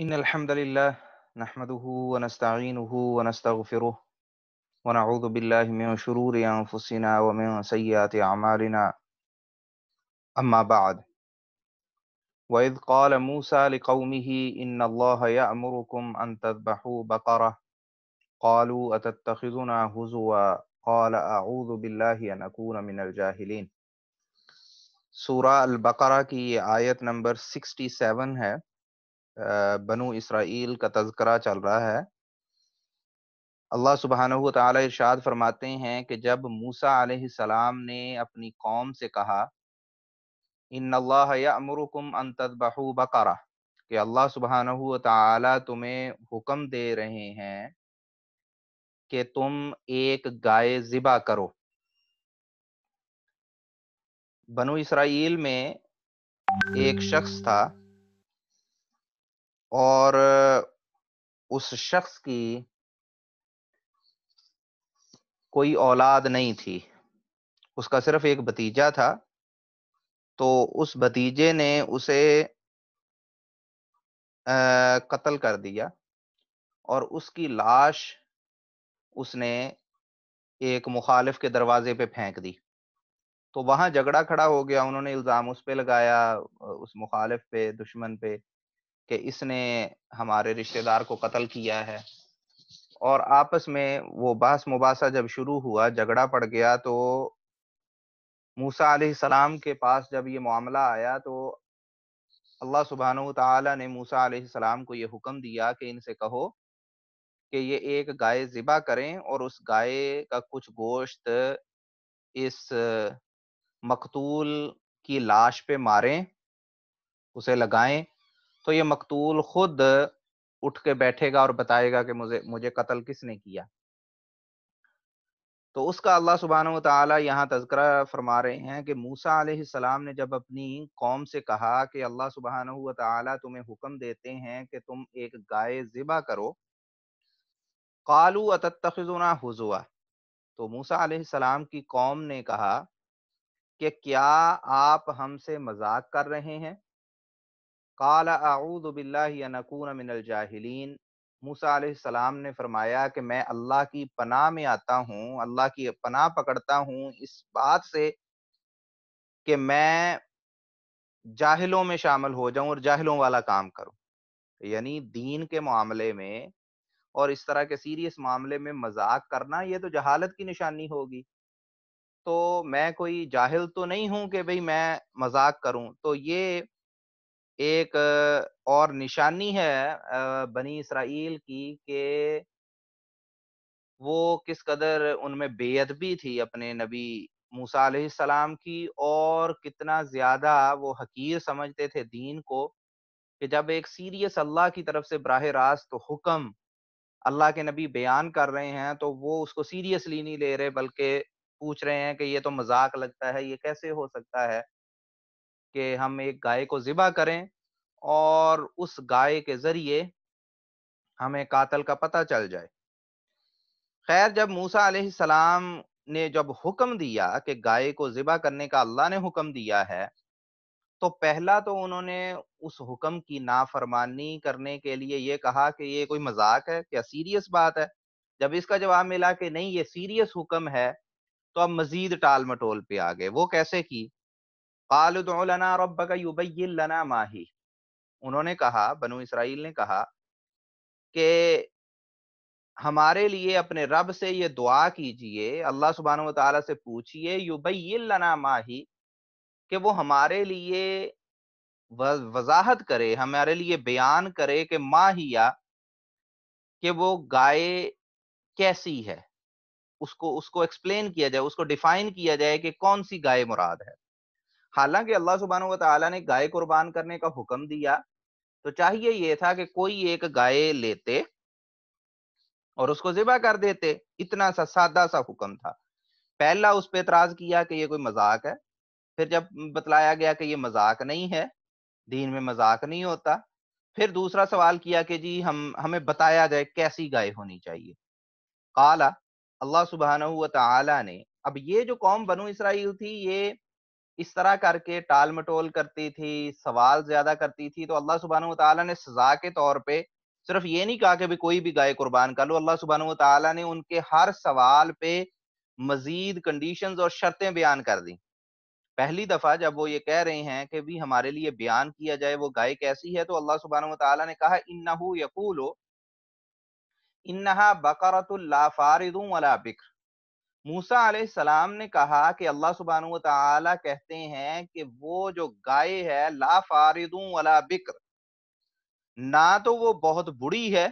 إن الحمد لله نحمده ونستعينه ونستغفره ونعوذ بالله من شرور أنفسنا ومن سيئات أعمالنا أما بعد وإذ قال موسى لقومه إن الله يأمركم أن تذبحوا بقرة قالوا أتتخذنا هزوا قال أعوذ بالله أن أكون من الجاهلين سورة البقرة کی آیت نمبر 67 ہے बनु Israel का तस्करा चल रहा है अल्लाह सुबहान तरशाद फरमाते हैं कि जब मूसा सलाम ने अपनी कौम से कहा इन अमरुकुम अन तदबहू बकार कि अल्लाह सुबहानहु तुम्हें हुक्म दे रहे हैं कि तुम एक गाय ज़िबा करो बनु इसराइल में एक शख्स था और उस शख्स की कोई औलाद नहीं थी उसका सिर्फ एक भतीजा था तो उस भतीजे ने उसे कत्ल कर दिया और उसकी लाश उसने एक मुखालिफ के दरवाजे पे फेंक दी तो वहाँ झगड़ा खड़ा हो गया उन्होंने इल्ज़ाम उस पर लगाया उस मुखालिफ पे दुश्मन पे कि इसने हमारे रिश्तेदार को कत्ल किया है और आपस में वो बास मुबासा जब शुरू हुआ झगड़ा पड़ गया तो मूसा सलाम के पास जब ये मामला आया तो अल्लाह सुबहान तला ने मूसा सलाम को ये हुक्म दिया कि इनसे कहो कि ये एक गाय ज़िबा करें और उस गाय का कुछ गोश्त इस मकतूल की लाश पे मारें उसे लगाएं तो ये मकतूल खुद उठ के बैठेगा और बताएगा कि मुझे मुझे कत्ल किसने किया तो उसका अल्लाह सुबहान तला यहाँ तस्करा फरमा रहे हैं कि मूसा सलाम ने जब अपनी कौम से कहा कि अल्लाह सुबहान तला तुम्हें हुक्म देते हैं कि तुम एक गाय ज़िबा करो कालू अतुना हुआ तो मूसा सलाम की कौम ने कहा कि क्या आप हमसे मजाक कर रहे हैं काला आऊदबिल्लाकून मिनल जाहिलीन मूसा सलाम ने फरमाया कि मैं अल्लाह की पनाह में आता हूँ अल्लाह की पनाह पकड़ता हूँ इस बात से कि मैं जाहिलों में शामिल हो जाऊं और जाहिलों वाला काम करूं यानी दीन के मामले में और इस तरह के सीरियस मामले में मजाक करना ये तो जहालत की निशानी होगी तो मैं कोई जाहिल तो नहीं हूं कि भाई मैं मजाक करूं तो ये एक और निशानी है बनी इसराइल की के वो किस कदर उनमें बेअदबी थी अपने नबी मूसा सलाम की और कितना ज्यादा वो हकीर समझते थे दीन को कि जब एक सीरियस अल्लाह की तरफ से बरह रास्त तो हुक्म अल्लाह के नबी बयान कर रहे हैं तो वो उसको सीरियसली नहीं ले रहे बल्कि पूछ रहे हैं कि ये तो मजाक लगता है ये कैसे हो सकता है कि हम एक गाय को ज़िबा करें और उस गाय के ज़रिए हमें कातल का पता चल जाए खैर जब मूसा सलाम ने जब हुक्म दिया कि गाय को ज़िबा करने का अल्लाह ने हुक्म दिया है तो पहला तो उन्होंने उस हुक्म की नाफरमानी करने के लिए ये कहा कि ये कोई मजाक है क्या सीरियस बात है जब इसका जवाब मिला कि नहीं ये सीरियस हुक्म है तो अब मजीद टाल मटोल पे आ गए वो कैसे की कालना माही उन्होंने कहा बनु इसराइल ने कहा कि हमारे लिए अपने रब से ये दुआ कीजिए अल्लाह सुबहान तला से पूछिए युबैल माही कि वो हमारे लिए वजाहत करे हमारे लिए बयान करे कि माहिया कि वो गाय कैसी है उसको उसको एक्सप्लेन किया जाए उसको डिफाइन किया जाए कि कौन सी गाय मुराद है हालांकि अल्लाह सुबहान तला ने गाय कुर्बान करने का हुक्म दिया तो चाहिए ये था कि कोई एक गाय लेते और उसको जिबा कर देते इतना सा सादा सा हुक्म था पहला उस पर एतराज किया कि ये कोई मजाक है फिर जब बतलाया गया कि ये मजाक नहीं है दीन में मजाक नहीं होता फिर दूसरा सवाल किया कि जी हम हमें बताया जाए कैसी गाय होनी चाहिए काला अल्लाह सुबहान तला ने अब ये जो कौम बनु इसराइल थी ये इस तरह करके टाल मटोल करती थी सवाल ज्यादा करती थी तो अल्लाह सुबहान तला ने सजा के तौर पर सिर्फ ये नहीं कहा कि भी कोई भी गाय कुर्बान कर लो अल्लाह सुबहान तला ने उनके हर सवाल पे मजीद कंडीशन और शर्तें बयान कर दी पहली दफ़ा जब वो ये कह रहे हैं कि भी हमारे लिए बयान किया जाए वो गाय कैसी है तो अल्लाह सुबहान तला ने कहा इन्ना यकूलो इन्ना बकरतुल्ला फारिदू अला बिक्र मूसा सलाम ने कहा कि अल्लाह सुबहान तहते हैं कि वो जो गाय है ला फारिदू वाला बिक्र ना तो वो बहुत बुरी है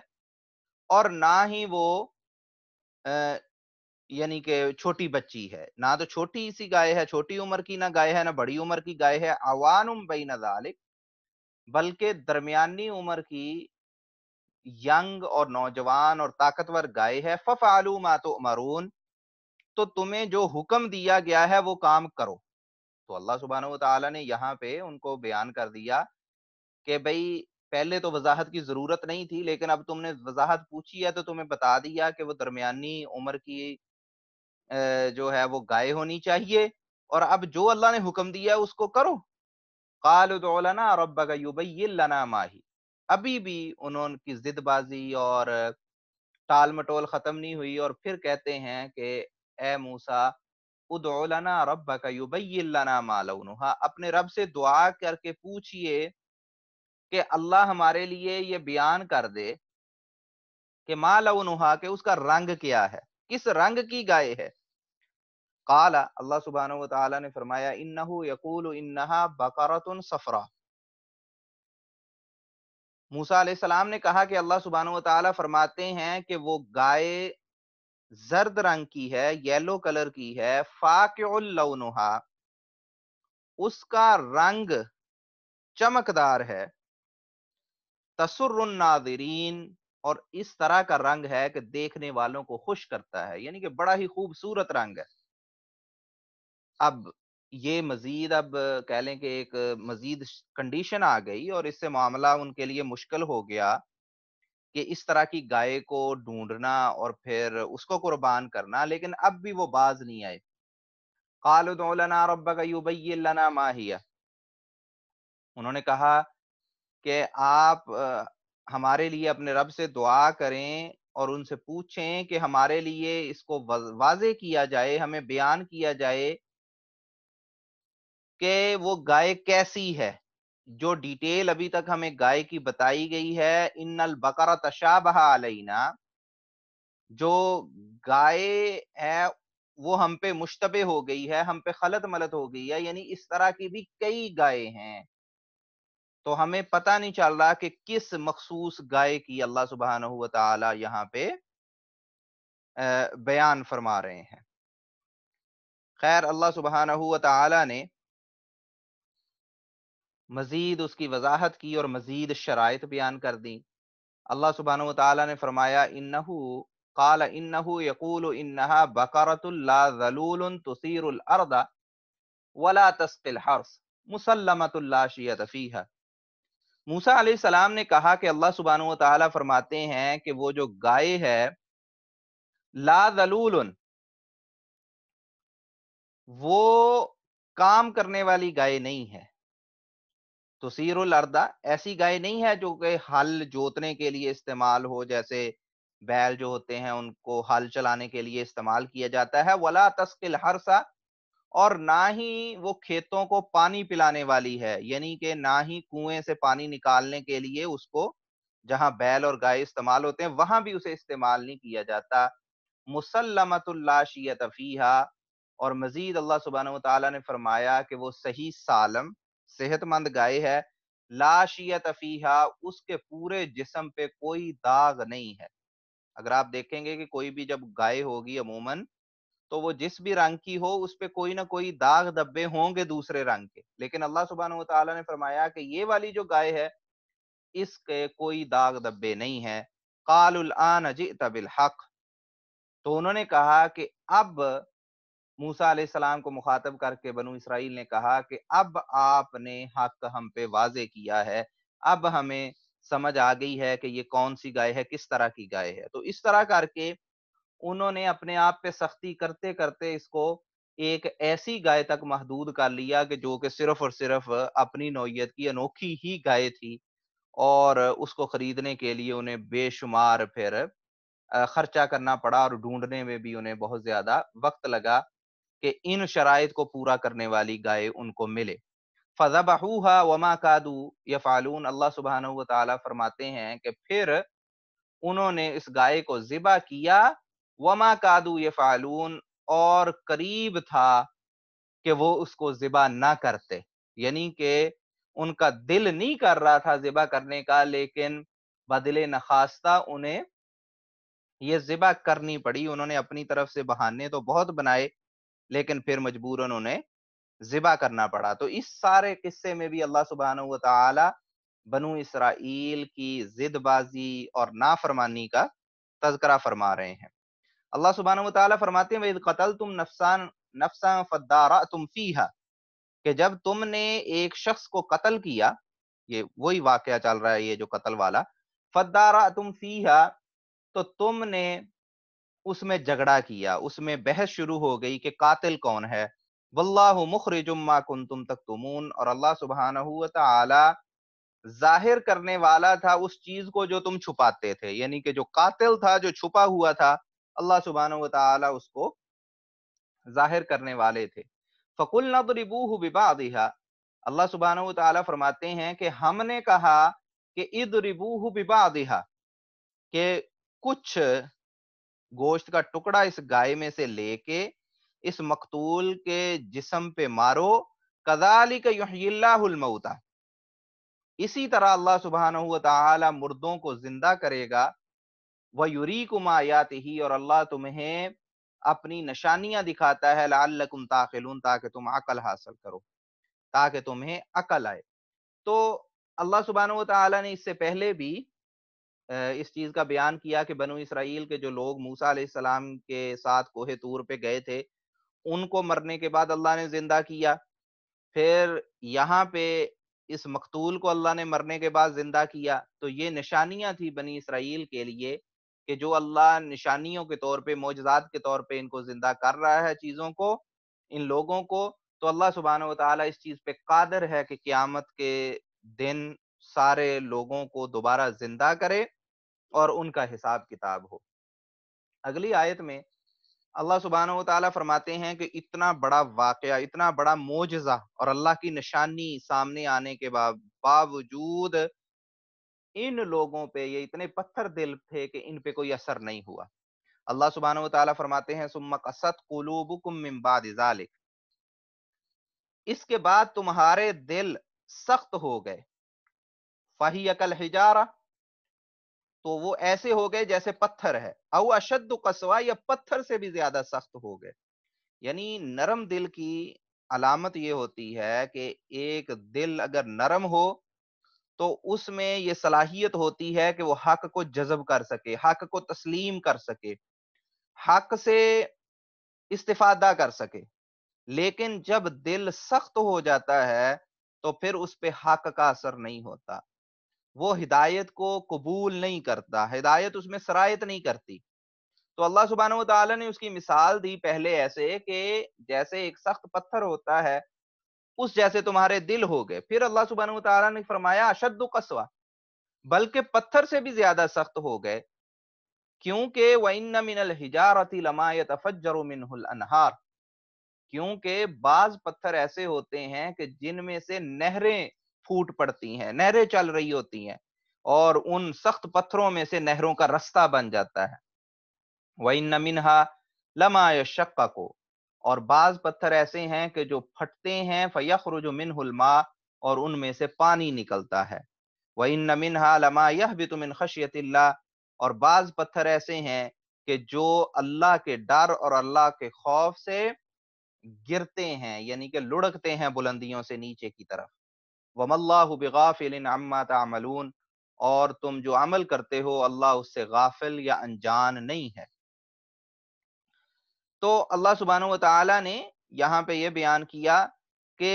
और ना ही वो यानी कि छोटी बच्ची है ना तो छोटी सी गाय है छोटी उम्र की ना गाय है ना बड़ी उम्र की गाय है अवान बई नजालिक बल्कि दरमियानी उम्र की यंग और नौजवान और ताकतवर गाय है फफ आलू मातो मरून तो तुम्हें जो हुक्म दिया गया है वो काम करो तो अल्लाह सुबहान तला ने यहाँ पे उनको बयान कर दिया कि भाई पहले तो वजाहत की ज़रूरत नहीं थी लेकिन अब तुमने वजाहत पूछी है तो तुम्हें बता दिया कि वो दरमियानी उम्र की जो है वो गाय होनी चाहिए और अब जो अल्लाह ने हुक्म दिया है उसको करो कालना लना माही अभी भी उन्होंने की जिदबाजी और टाल मटोल ख़त्म नहीं हुई और फिर कहते हैं कि ए मूसा उदोलना रब का युबैना मालूनहा अपने रब से दुआ करके पूछिए कि अल्लाह हमारे लिए ये बयान कर दे कि मालूनहा के उसका रंग क्या है किस रंग की गाय है काला अल्लाह सुबहान तला ने फरमाया इन्नहु यकूल इन्नहा बकरतुन सफरा मूसा सलाम ने कहा कि अल्लाह सुबहान तरमाते हैं कि वो गाय जर्द रंग की है येलो कलर की है फाकहा उसका रंग चमकदार है नादरीन और इस तरह का रंग है कि देखने वालों को खुश करता है यानी कि बड़ा ही खूबसूरत रंग है अब ये मजीद अब कह लें कि एक मजीद कंडीशन आ गई और इससे मामला उनके लिए मुश्किल हो गया कि इस तरह की गाय को ढूंढना और फिर उसको कुर्बान करना लेकिन अब भी वो बाज नहीं आए कालना रबना माहिया उन्होंने कहा कि आप हमारे लिए अपने रब से दुआ करें और उनसे पूछें कि हमारे लिए इसको वाजे किया जाए हमें बयान किया जाए कि वो गाय कैसी है जो डिटेल अभी तक हमें गाय की बताई गई है इन नल बकर तशाबहा जो गाय है वो हम पे मुश्तबे हो गई है हम पे खलत मलत हो गई है यानी इस तरह की भी कई गाय हैं तो हमें पता नहीं चल रहा कि किस मखसूस गाय की अल्लाह सुबहान यहाँ पे बयान फरमा रहे हैं खैर अल्लाह सुबहान तला ने मज़ीद उसकी वजाहत की और मज़ीद शराय बयान कर दी अल्लाह सुबहान तला ने फरमाया इन्नहू वला मूसा सलाम ने कहा कि अल्लाह सुबहान तला फरमाते हैं कि वो जो गाय है ला जलूल वो काम करने वाली गाय नहीं है तो सीरुल अर्दा ऐसी गाय नहीं है जो कि हल जोतने के लिए इस्तेमाल हो जैसे बैल जो होते हैं उनको हल चलाने के लिए इस्तेमाल किया जाता है वला तस्किल हरसा और ना ही वो खेतों को पानी पिलाने वाली है यानी कि ना ही कुएं से पानी निकालने के लिए उसको जहां बैल और गाय इस्तेमाल होते हैं वहां भी उसे इस्तेमाल नहीं किया जाता मुसलमतुल्लाशियत फीहा और मजीद अल्लाह सुबहान तरमाया ने फरमाया कि वो सही सालम सेहतमंद गाय है लाशियत फीहा उसके पूरे जिसम पे कोई दाग नहीं है अगर आप देखेंगे कि कोई भी जब गाय होगी अमूमन तो वो जिस भी रंग की हो उस पर कोई ना कोई दाग धब्बे होंगे दूसरे रंग के लेकिन अल्लाह सुबहान तला ने फरमाया कि ये वाली जो गाय है इसके कोई दाग धब्बे नहीं है कालुल आन अजी तबिल हक तो उन्होंने कहा कि अब मूसा सलाम को मुखातब करके बनु इसराइल ने कहा कि अब आपने हक हम पे वाजे किया है अब हमें समझ आ गई है कि ये कौन सी गाय है किस तरह की गाय है तो इस तरह करके उन्होंने अपने आप पे सख्ती करते करते इसको एक ऐसी गाय तक महदूद कर लिया कि जो कि सिर्फ और सिर्फ अपनी नोयत की अनोखी ही गाय थी और उसको खरीदने के लिए उन्हें बेशुमार फिर खर्चा करना पड़ा और ढूंढने में भी उन्हें बहुत ज्यादा वक्त लगा कि इन शराइ को पूरा करने वाली गाय उनको मिले फजा फ़ज़बहूहा वमा कादू या फ़ालून अल्लाह सुबहान तरमाते फरमाते हैं कि फिर उन्होंने इस गाय को ज़िबा किया वमा कादू ये फ़ालून और करीब था कि वो उसको ज़िबा ना करते यानी कि उनका दिल नहीं कर रहा था ज़िबा करने का लेकिन बदले नखास्ता उन्हें ये ज़िबा करनी पड़ी उन्होंने अपनी तरफ से बहाने तो बहुत बनाए लेकिन फिर मजबूरन उन्हें जिबा करना पड़ा तो इस सारे किस्से में भी अल्लाह सुबहान तनु इसराइल की जिदबाजी और नाफरमानी का तस्करा फरमा रहे हैं अल्लाह सुबहान तरमाते फरमाते हैं कतल तुम नफसान नफसा फदारा तुम फीहा कि जब तुमने एक शख्स को कत्ल किया ये वही वाक़ चल रहा है ये जो कत्ल वाला फदारा तुम फीहा तो तुमने उसमें झगड़ा किया उसमें बहस शुरू हो गई कि कातिल कौन है वल्लाह मुखरजुम्मा कुन तुम तक तुमून और अल्लाह सुबहान जाहिर करने वाला था उस चीज को जो तुम छुपाते थे यानी कि जो कातिल था जो छुपा हुआ था अल्लाह सुबहान तला उसको जाहिर करने वाले थे फ़कुल नबरिबूह बिबादिहा अल्लाह सुबहान तआला फरमाते हैं कि हमने कहा कि इद रिबू बिबादिहा के कुछ गोश्त का टुकड़ा इस गाय में से लेके इस मकतूल के जिसम पे मारो कदाली मऊता इसी तरह अल्लाह सुबहान मुर्दों को जिंदा करेगा वह यूरी कुमायात ही और अल्लाह तुम्हें अपनी निशानियां दिखाता है लाकुम ताखिलून ताकि तुम अकल हासिल करो ताकि तुम्हें अकल आए तो अल्लाह सुबहान तला ने इससे पहले भी इस चीज़ का बयान किया कि बनु इसराइल के जो लोग मूसा सलाम के साथ कोहे तूर पे गए थे उनको मरने के बाद अल्लाह ने जिंदा किया फिर यहाँ पे इस मकतूल को अल्लाह ने मरने के बाद जिंदा किया तो ये निशानियाँ थी बनी इसराइल के लिए कि जो अल्लाह निशानियों के तौर पे मोजात के तौर पे इनको जिंदा कर रहा है चीज़ों को इन लोगों को तो अल्लाह सुबहान वाली इस चीज़ पे कादर है कि क़्यामत के दिन सारे लोगों को दोबारा जिंदा करे और उनका हिसाब किताब हो अगली आयत में अल्लाह सुबहान तला फरमाते हैं कि इतना बड़ा वाक़ इतना बड़ा मोजा और अल्लाह की निशानी सामने आने के बावजूद इन लोगों पे ये इतने पत्थर दिल थे कि इन पे कोई असर नहीं हुआ अल्लाह सुबहान तला फरमाते हैं इसके बाद तुम्हारे दिल सख्त हो गए फ़ही अकल हिजारा तो वो ऐसे हो गए जैसे पत्थर है अव अशद कसवा या पत्थर से भी ज्यादा सख्त हो गए यानी नरम दिल की अलामत ये होती है कि एक दिल अगर नरम हो तो उसमें ये सलाहियत होती है कि वो हक को जज्ब कर सके हक को तस्लीम कर सके हक से इस्तीफादा कर सके लेकिन जब दिल सख्त हो जाता है तो फिर उस पर हक का असर नहीं होता वो हिदायत को कबूल नहीं करता हिदायत उसमें शरायत नहीं करती तो अल्लाह सुबहान तला ने उसकी मिसाल दी पहले ऐसे कि जैसे एक सख्त पत्थर होता है उस जैसे तुम्हारे दिल हो गए फिर अल्लाह सुबहान तला ने फरमाया अशद कस्वा बल्कि पत्थर से भी ज्यादा सख्त हो गए क्योंकि वन मिनल हिजारती लमायत अनहार क्योंकि बाज पत्थर ऐसे होते हैं कि जिनमें से नहरें फूट पड़ती हैं नहरें चल रही होती हैं और उन सख्त पत्थरों में से नहरों का रास्ता बन जाता है वही नमिनहा लमा शक्का को और बाज पत्थर ऐसे हैं कि जो फटते हैं जो मिन हुलमा और उनमें से पानी निकलता है वही मिनहा लमा यह भी तुम खशियत और बाज पत्थर ऐसे हैं कि जो अल्लाह के डर और अल्लाह के खौफ से गिरते हैं यानी कि लुढ़कते हैं बुलंदियों से नीचे की तरफ वमल्लाबिल अम्मा तमलून और तुम जो अमल करते हो अल्लाह उससे गाफिल या अनजान नहीं है तो अल्लाह सुबहान ने यहाँ पे ये बयान किया कि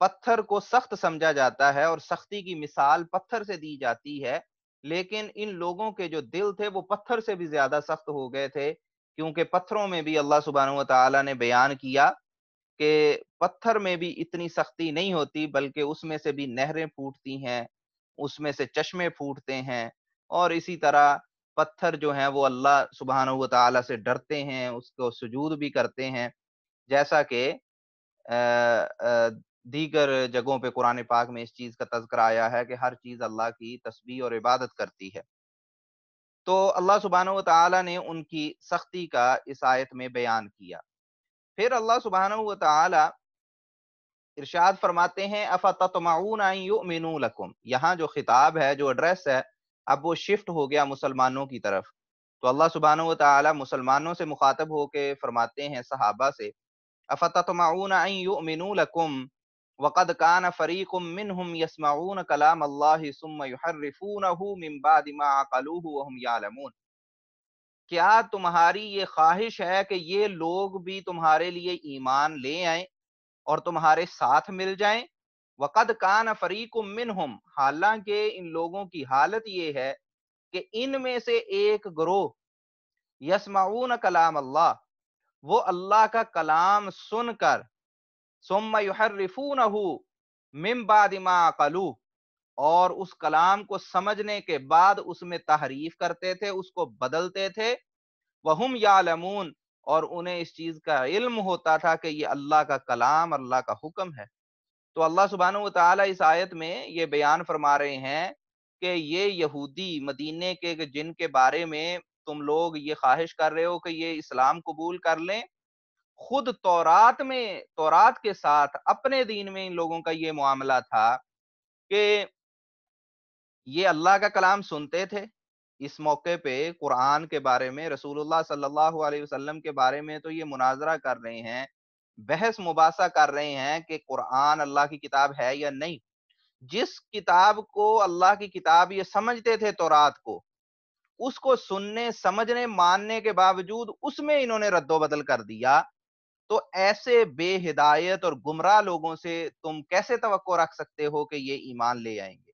पत्थर को सख्त समझा जाता है और सख्ती की मिसाल पत्थर से दी जाती है लेकिन इन लोगों के जो दिल थे वो पत्थर से भी ज्यादा सख्त हो गए थे क्योंकि पत्थरों में भी अल्लाह सुबहान तयान ने बयान किया कि पत्थर में भी इतनी सख्ती नहीं होती बल्कि उसमें से भी नहरें फूटती हैं उसमें से चश्मे फूटते हैं और इसी तरह पत्थर जो हैं वो अल्लाह सुबहान तला से डरते हैं उसको सजूद भी करते हैं जैसा कि दीगर जगहों पे कुरान पाक में इस चीज़ का तस्कर आया है कि हर चीज़ अल्लाह की तस्वीर और इबादत करती है तो अल्लाह सुबहान तला ने उनकी सख्ती का इस आयत में बयान किया फिर अल्लाह सुबहान तरशाद फरमाते हैं अफ़तमाउन लकुम यहाँ जो खिताब है जो एड्रेस है अब वो शिफ्ट हो गया मुसलमानों की तरफ तो अल्लाह सुबहान तसलमानों से मुखातब होके फरमाते हैं सहाबा से अफ़तमाउन लकुम वक़द कान फ़रीक़ मिनहुम यसमाउन कलाम अल्लाह सुम्मा युहर्रिफूनहु मिन बाद मा अक़लूहु व क्या तुम्हारी ये ख्वाहिश है कि ये लोग भी तुम्हारे लिए ईमान ले आए और तुम्हारे साथ मिल जाएं वक़द कान फरीक मिन हम हालांकि इन लोगों की हालत ये है कि इनमें से एक ग्रोह यसमाऊन कलाम अल्लाह वो अल्लाह का कलाम सुनकर न हो मिम बादिमा कलू और उस कलाम को समझने के बाद उसमें तहरीफ करते थे उसको बदलते थे वहम यालमून और उन्हें इस चीज़ का इल्म होता था कि ये अल्लाह का कलाम अल्लाह का हुक्म है तो अल्लाह सुबहान इस आयत में ये बयान फरमा रहे हैं कि ये यहूदी मदीने के जिनके बारे में तुम लोग ये ख्वाहिश कर रहे हो कि ये इस्लाम कबूल कर लें खुद तौरात में तौरात के साथ अपने दीन में इन लोगों का ये मामला था कि ये अल्लाह का कलाम सुनते थे इस मौके पे कुरान के बारे में रसूलुल्लाह सल्लल्लाहु अलैहि वसल्लम के बारे में तो ये मुनाजरा कर रहे हैं बहस मुबासा कर रहे हैं कि कुरान अल्लाह की किताब है या नहीं जिस किताब को अल्लाह की किताब ये समझते थे तो रात को उसको सुनने समझने मानने के बावजूद उसमें इन्होंने रद्दोबदल कर दिया तो ऐसे बेहिदायत और गुमराह लोगों से तुम कैसे तो रख सकते हो कि ये ईमान ले आएंगे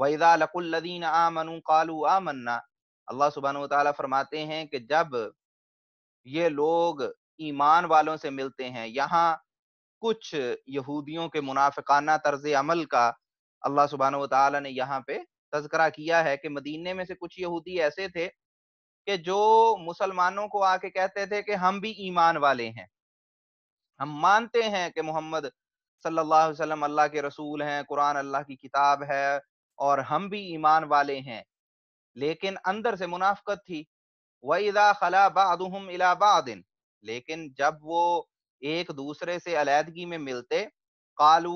वैदा लकुल्लदीन आमनु कालू आमन्ना अल्लाह सुबहान तआला फरमाते हैं कि जब ये लोग ईमान वालों से मिलते हैं यहाँ कुछ यहूदियों के मुनाफिकाना तर्ज अमल का अल्लाह सुबहान तआला ने यहाँ पे तस्करा किया है कि मदीने में से कुछ यहूदी ऐसे थे कि जो मुसलमानों को आके कहते थे कि हम भी ईमान वाले हैं हम मानते हैं कि मोहम्मद सल्लल्लाहु अलैहि वसल्लम अल्लाह के रसूल हैं कुरान अल्लाह की किताब है और हम भी ईमान वाले हैं लेकिन अंदर से मुनाफ्त थी वही खला लेकिन जब वो एक दूसरे से अलीदगी में मिलते कालू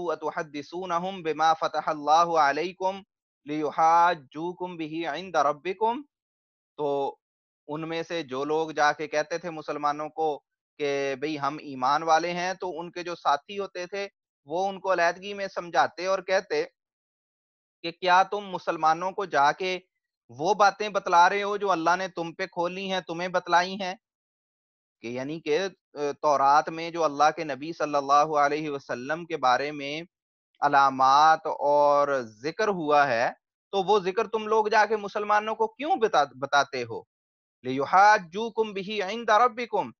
बिमा फ़तह अलैकुम लिहाजूकुम तो उनमें से जो लोग जाके कहते थे मुसलमानों को कि भाई हम ईमान वाले हैं तो उनके जो साथी होते थे वो उनको अलीदगी में समझाते और कहते कि क्या तुम मुसलमानों को जाके वो बातें बतला रहे हो जो अल्लाह ने तुम पे खोली हैं तुम्हें बतलाई हैं कि यानी कि तौरात में जो अल्लाह के नबी सल्लल्लाहु अलैहि वसल्लम के बारे में अलामत और जिक्र हुआ है तो वो जिक्र तुम लोग जाके मुसलमानों को क्यों बता बताते हो लेहाजू कुम बिही रबिकुम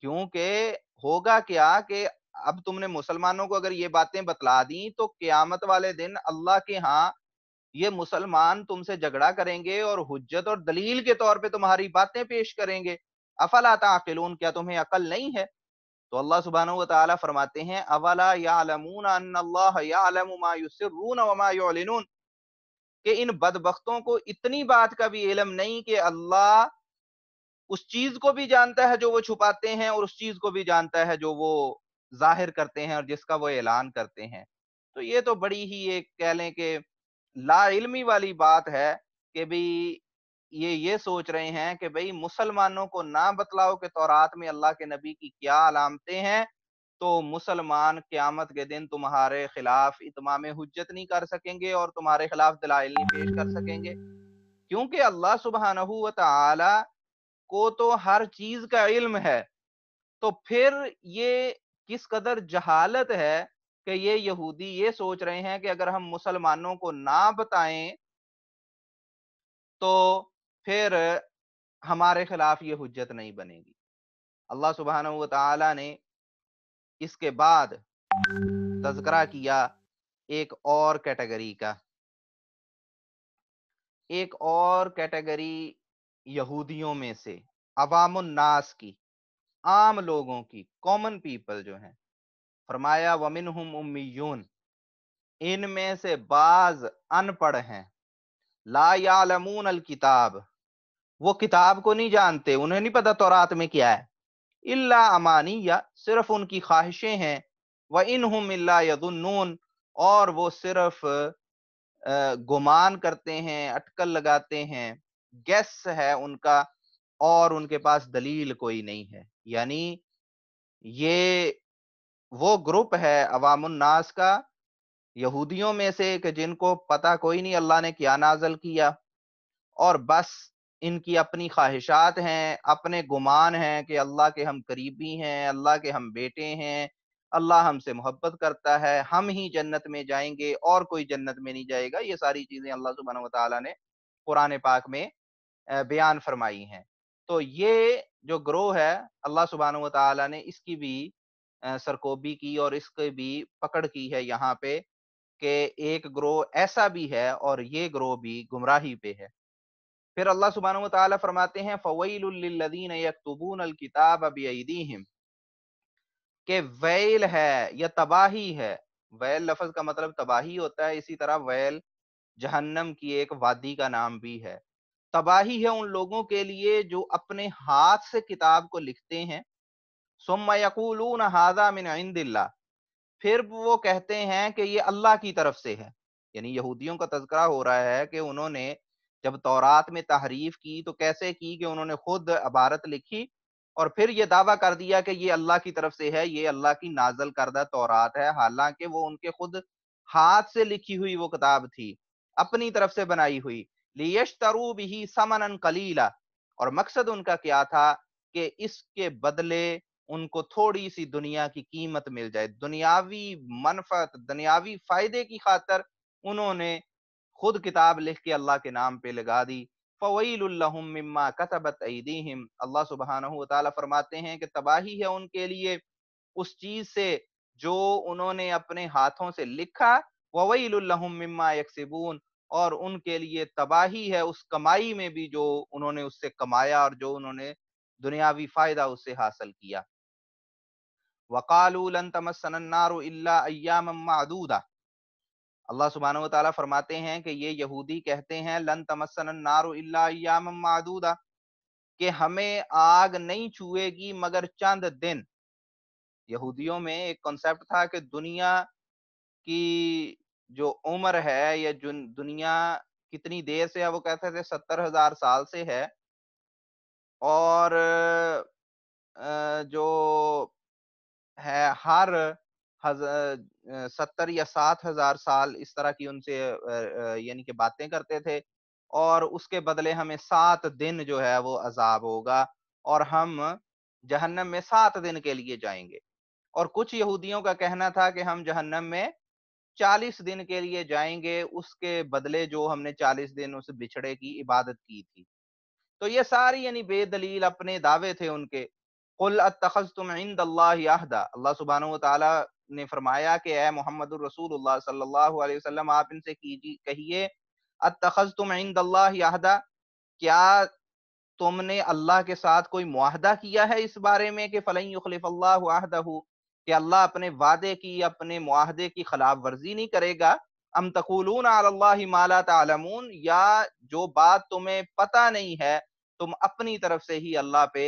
क्योंकि होगा क्या कि अब तुमने मुसलमानों को अगर ये बातें बतला दी तो क्यामत वाले दिन अल्लाह के यहाँ ये मुसलमान तुमसे झगड़ा करेंगे और हुज्जत और दलील के तौर पे तुम्हारी बातें पेश करेंगे अफलाता अकेलून क्या तुम्हें अकल नहीं है तो अल्लाह सुबहान तला फरमाते हैं अवला कि इन बदबख्तों को इतनी बात का भी इलम नहीं कि अल्लाह उस चीज को भी जानता है जो वो छुपाते हैं और उस चीज को भी जानता है जो वो जाहिर करते हैं और जिसका वो ऐलान करते हैं तो ये तो बड़ी ही एक कह लें कि लाइलमी वाली बात है कि भाई ये ये सोच रहे हैं कि भाई मुसलमानों को ना बतलाओ के तौरात में अल्लाह के नबी की क्या अलामतें हैं तो मुसलमान क्यामत के दिन तुम्हारे खिलाफ इतमाम हजत नहीं कर सकेंगे और तुम्हारे खिलाफ दलाइल नहीं पेश कर सकेंगे क्योंकि अल्लाह सुबह तला को तो हर चीज का इल्म है तो फिर ये किस कदर जहालत है कि ये यहूदी ये सोच रहे हैं कि अगर हम मुसलमानों को ना बताएं तो फिर हमारे खिलाफ ये हजत नहीं बनेगी अल्लाह सुबहान तला ने इसके बाद तस्करा किया एक और कैटेगरी का एक और कैटेगरी यहूदियों में से अवामनास की आम लोगों की कॉमन पीपल जो हैं फरमाया वमिन हम उम्मीयून इनमें से बाज अनपढ़ हैं ला यालमून अल किताब वो किताब को नहीं जानते उन्हें नहीं पता तौरात में क्या है इल्ला अमानी या सिर्फ उनकी ख्वाहिशें हैं व इन यदुन्नून और वो सिर्फ गुमान करते हैं अटकल लगाते हैं गैस है उनका और उनके पास दलील कोई नहीं है यानी ये वो ग्रुप है अवामनास का यहूदियों में से कि जिनको पता कोई नहीं अल्लाह ने क्या नाजल किया और बस इनकी अपनी ख्वाहिशात हैं अपने गुमान हैं कि अल्लाह के हम करीबी हैं अल्लाह के हम बेटे हैं अल्लाह हमसे मोहब्बत करता है हम ही जन्नत में जाएंगे और कोई जन्नत में नहीं जाएगा ये सारी चीज़ें अल्लाह सुबहान ने कुरान पाक में बयान फरमाई हैं तो ये जो ग्रोह है अल्लाह सुबहान तला ने इसकी भी सरकोबी की और इसकी भी पकड़ की है यहाँ पे कि एक ग्रोह ऐसा भी है और ये ग्रोह भी गुमराही पे है फिर अल्लाह सुबहान तला फरमाते हैं फ़वैलदीन यकतुबून अलकिताब अबीम के वैल है या तबाही है वैल लफज का मतलब तबाही होता है इसी तरह वैल जहन्नम की एक वादी का नाम भी है तबाही है उन लोगों के लिए जो अपने हाथ से किताब को लिखते हैं सुम हाजा मिन इंदिल्ला फिर वो कहते हैं कि ये अल्लाह की तरफ से है यानी यहूदियों का तस्करा हो रहा है कि उन्होंने जब तौरात में तहरीफ की तो कैसे की कि उन्होंने खुद अबारत लिखी और फिर ये दावा कर दिया कि ये अल्लाह की तरफ से है ये अल्लाह की नाजल करदा तौरात है हालांकि वो उनके खुद हाथ से लिखी हुई वो किताब थी अपनी तरफ से बनाई हुई लियशतरू भी समन कलीला और मकसद उनका क्या था कि इसके बदले उनको थोड़ी सी दुनिया की कीमत मिल जाए दुनियावी मनफत दुनियावी फायदे की खातर उन्होंने खुद किताब लिख के अल्लाह के नाम पे लगा दी फ़वैलुल्लहुम्मा कतबत अल्लाह सुबहान फरमाते हैं कि तबाही है उनके लिए उस चीज से जो उन्होंने अपने हाथों से लिखा ववैलुल्लहुम्मा यकसिबून और उनके लिए तबाही है उस कमाई में भी जो उन्होंने उससे कमाया और जो उन्होंने दुनियावी फायदा उससे हासिल किया वकालूल तमसनारूदा अल्लाह सुबहान तला फरमाते हैं कि ये यहूदी कहते हैं लन तमसन नारूदा कि हमें आग नहीं छुएगी मगर चंद दिन यहूदियों में एक कॉन्सेप्ट था कि दुनिया की जो उम्र है या जो दुनिया कितनी देर से है वो कहते थे सत्तर हजार साल से है और जो है हर सत्तर या सात हजार साल इस तरह की उनसे यानी कि बातें करते थे और उसके बदले हमें सात दिन जो है वो अजाब होगा और हम जहन्नम में सात दिन के लिए जाएंगे और कुछ यहूदियों का कहना था कि हम जहन्नम में चालीस दिन के लिए जाएंगे उसके बदले जो हमने चालीस दिन उस बिछड़े की इबादत की थी तो ये सारी यानी बेदलील अपने दावे थे उनके कुल अतखज तुम इंद अल्लाह सुबहान तला ने फरमाया कि ए मोहम्मद रसूलुल्लाह आप इनसे कीजिए कहिए अतखज तुम इंद अल्लाहदा क्या तुमने अल्लाह के साथ कोई मुआहदा किया है इस बारे में कि फ़लन युखलिफ़ल्लाहु कि अल्लाह अपने वादे की अपने माहदे की खिलाफ वर्जी नहीं करेगा अम तकूलून माला या जो बात तुम्हें पता नहीं है तुम अपनी तरफ से ही अल्लाह पे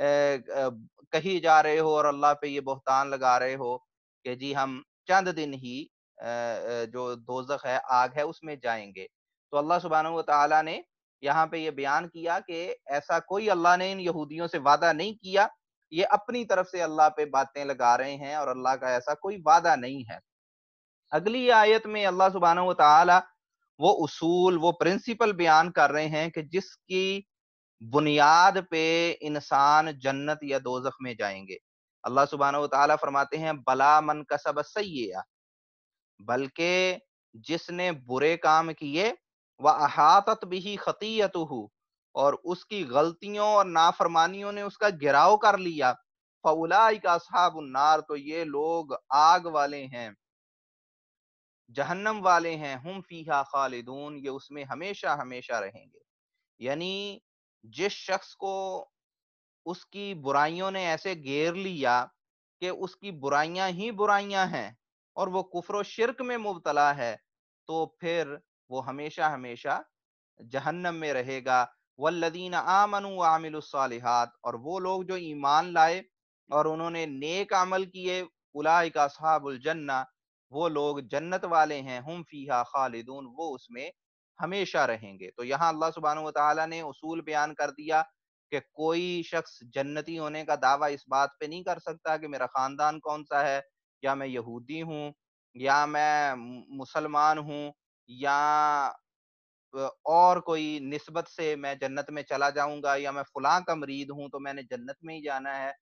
कही जा रहे हो और अल्लाह पे ये बहतान लगा रहे हो कि जी हम चंद दिन ही जो दोजख है आग है उसमें जाएंगे तो अल्लाह सुबहान तहाँ पे ये बयान किया कि ऐसा कोई अल्लाह ने इन यहूदियों से वादा नहीं किया ये अपनी तरफ से अल्लाह पे बातें लगा रहे हैं और अल्लाह का ऐसा कोई वादा नहीं है अगली आयत में अल्लाह सुबहाना वो उसूल वो प्रिंसिपल बयान कर रहे हैं कि जिसकी बुनियाद पे इंसान जन्नत या दोजख में जाएंगे अल्लाह सुबहाना तला फरमाते हैं बला मन का सब सही बल्कि जिसने बुरे काम किए वह अहात भी खतीयत और उसकी गलतियों और नाफरमानियों ने उसका गिराव कर लिया फौलाई का साहब उन्नार तो ये लोग आग वाले हैं जहन्नम वाले हैं हम फीहा खालिदून ये उसमें हमेशा हमेशा रहेंगे यानी जिस शख्स को उसकी बुराइयों ने ऐसे घेर लिया कि उसकी बुराइयां ही बुराइयां हैं और वो कुफर शिरक में मुबतला है तो फिर वो हमेशा हमेशा जहन्नम में रहेगा वल्लदीन आमनु आमिलसालिहात और वो लोग जो ईमान लाए और उन्होंने नेक अमल किए उलाई का वो लोग जन्नत वाले हैं हम फीहा खालिदून वो उसमें हमेशा रहेंगे तो यहाँ अल्लाह सुबहान तला ने उसूल बयान कर दिया कि कोई शख्स जन्नती होने का दावा इस बात पे नहीं कर सकता कि मेरा ख़ानदान कौन सा है या मैं यहूदी हूँ या मैं मुसलमान हूँ या और कोई नस्बत से मैं जन्नत में चला जाऊंगा या मैं फलां का मरीद हूं तो मैंने जन्नत में ही जाना है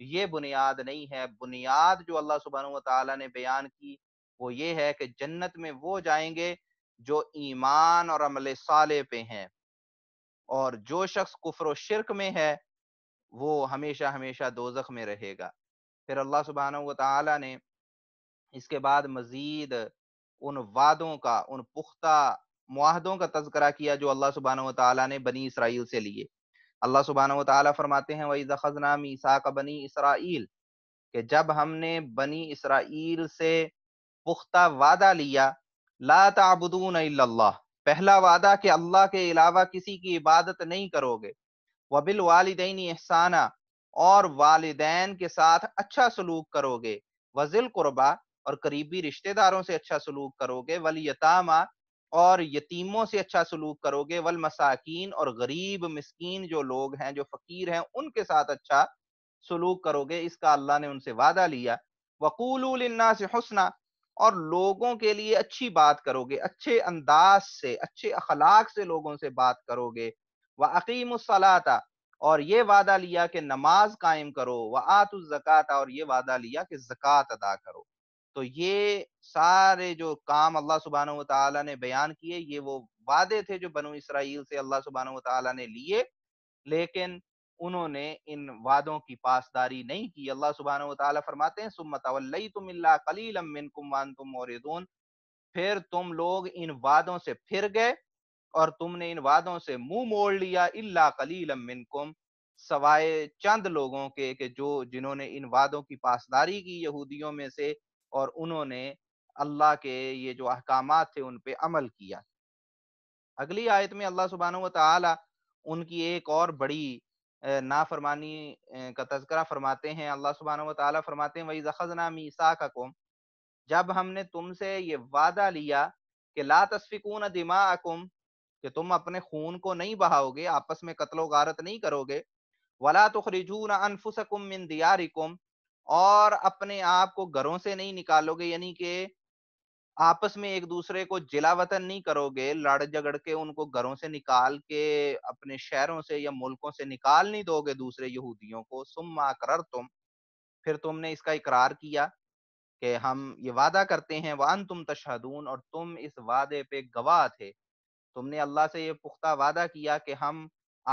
ये बुनियाद नहीं है बुनियाद जो अल्लाह सुबहान तला ने बयान की वो ये है कि जन्नत में वो जाएंगे जो ईमान और अमल साले पे हैं और जो शख्स कुफर शिरक में है वो हमेशा हमेशा दोजख में रहेगा फिर अल्लाह सुबहान तला ने इसके बाद मज़ीद उन वादों का उन पुख्ता मुआहदों का तस्करा किया जो अल्लाह सुबहान तला ने बनी इसराइल से लिए अल्लाह सुबहान तला फरमाते हैं वही ज़ख़ना मीसा का बनी इसराइल कि जब हमने बनी इसराइल से पुख्ता वादा लिया ला पहला वादा के अल्लाह के अलावा किसी की इबादत नहीं करोगे वबिल वालदेन एहसाना और वालदेन के साथ अच्छा सलूक करोगे वजिल कुरबा और करीबी रिश्तेदारों से अच्छा सलूक करोगे वल यतामा और यतीमों से अच्छा सलूक करोगे वल मसाकिन और गरीब मस्किन जो लोग हैं जो फकीर हैं उनके साथ अच्छा सलूक करोगे इसका अल्लाह ने उनसे वादा लिया वकूलना से हसना और लोगों के लिए अच्छी बात करोगे अच्छे अंदाज से अच्छे अखलाक से लोगों से बात करोगे व अकीम सलाता और ये वादा लिया कि नमाज कायम करो व आतुज़क़ाता और ये वादा लिया कि जक़ात अदा करो तो ये सारे जो काम अल्लाह सुबहान तला ने बयान किए ये वो वादे थे जो बनु इसराइल से अल्लाह सुबहान तला ने लिए लेकिन उन्होंने इन वादों की पासदारी नहीं की अल्लाह सुबहान तला फरमाते हैं तुम मोरिदून फिर तुम लोग इन वादों से फिर गए और तुमने इन वादों से मुंह मोड़ लिया इल्ला लमिन कुम सवाए चंद लोगों के, के जो जिन्होंने इन वादों की पासदारी की यहूदियों में से और उन्होंने अल्लाह के ये जो अहकाम थे उन पर अमल किया अगली आयत में अल्लाह सुबहान तला उनकी एक और बड़ी नाफरमानी का तस्करा फरमाते हैं अल्लाह सुबहान तला फरमाते हैं वही जखजना मीसा का कुम जब हमने तुमसे ये वादा लिया कि ला तस्फिकून दिमा अकुम कि तुम अपने खून को नहीं बहाओगे आपस में कत्लो गारत नहीं करोगे वला ना अनफुसकुम मिन दियारिकुम और अपने आप को घरों से नहीं निकालोगे यानी कि आपस में एक दूसरे को जिला वतन नहीं करोगे लड़ झगड़ के उनको घरों से निकाल के अपने शहरों से या मुल्कों से निकाल नहीं दोगे दूसरे यहूदियों को सुम करर तुम फिर तुमने इसका इकरार किया कि हम ये वादा करते हैं वान तुम तशहदून और तुम इस वादे पे गवाह थे तुमने अल्लाह से ये पुख्ता वादा किया कि हम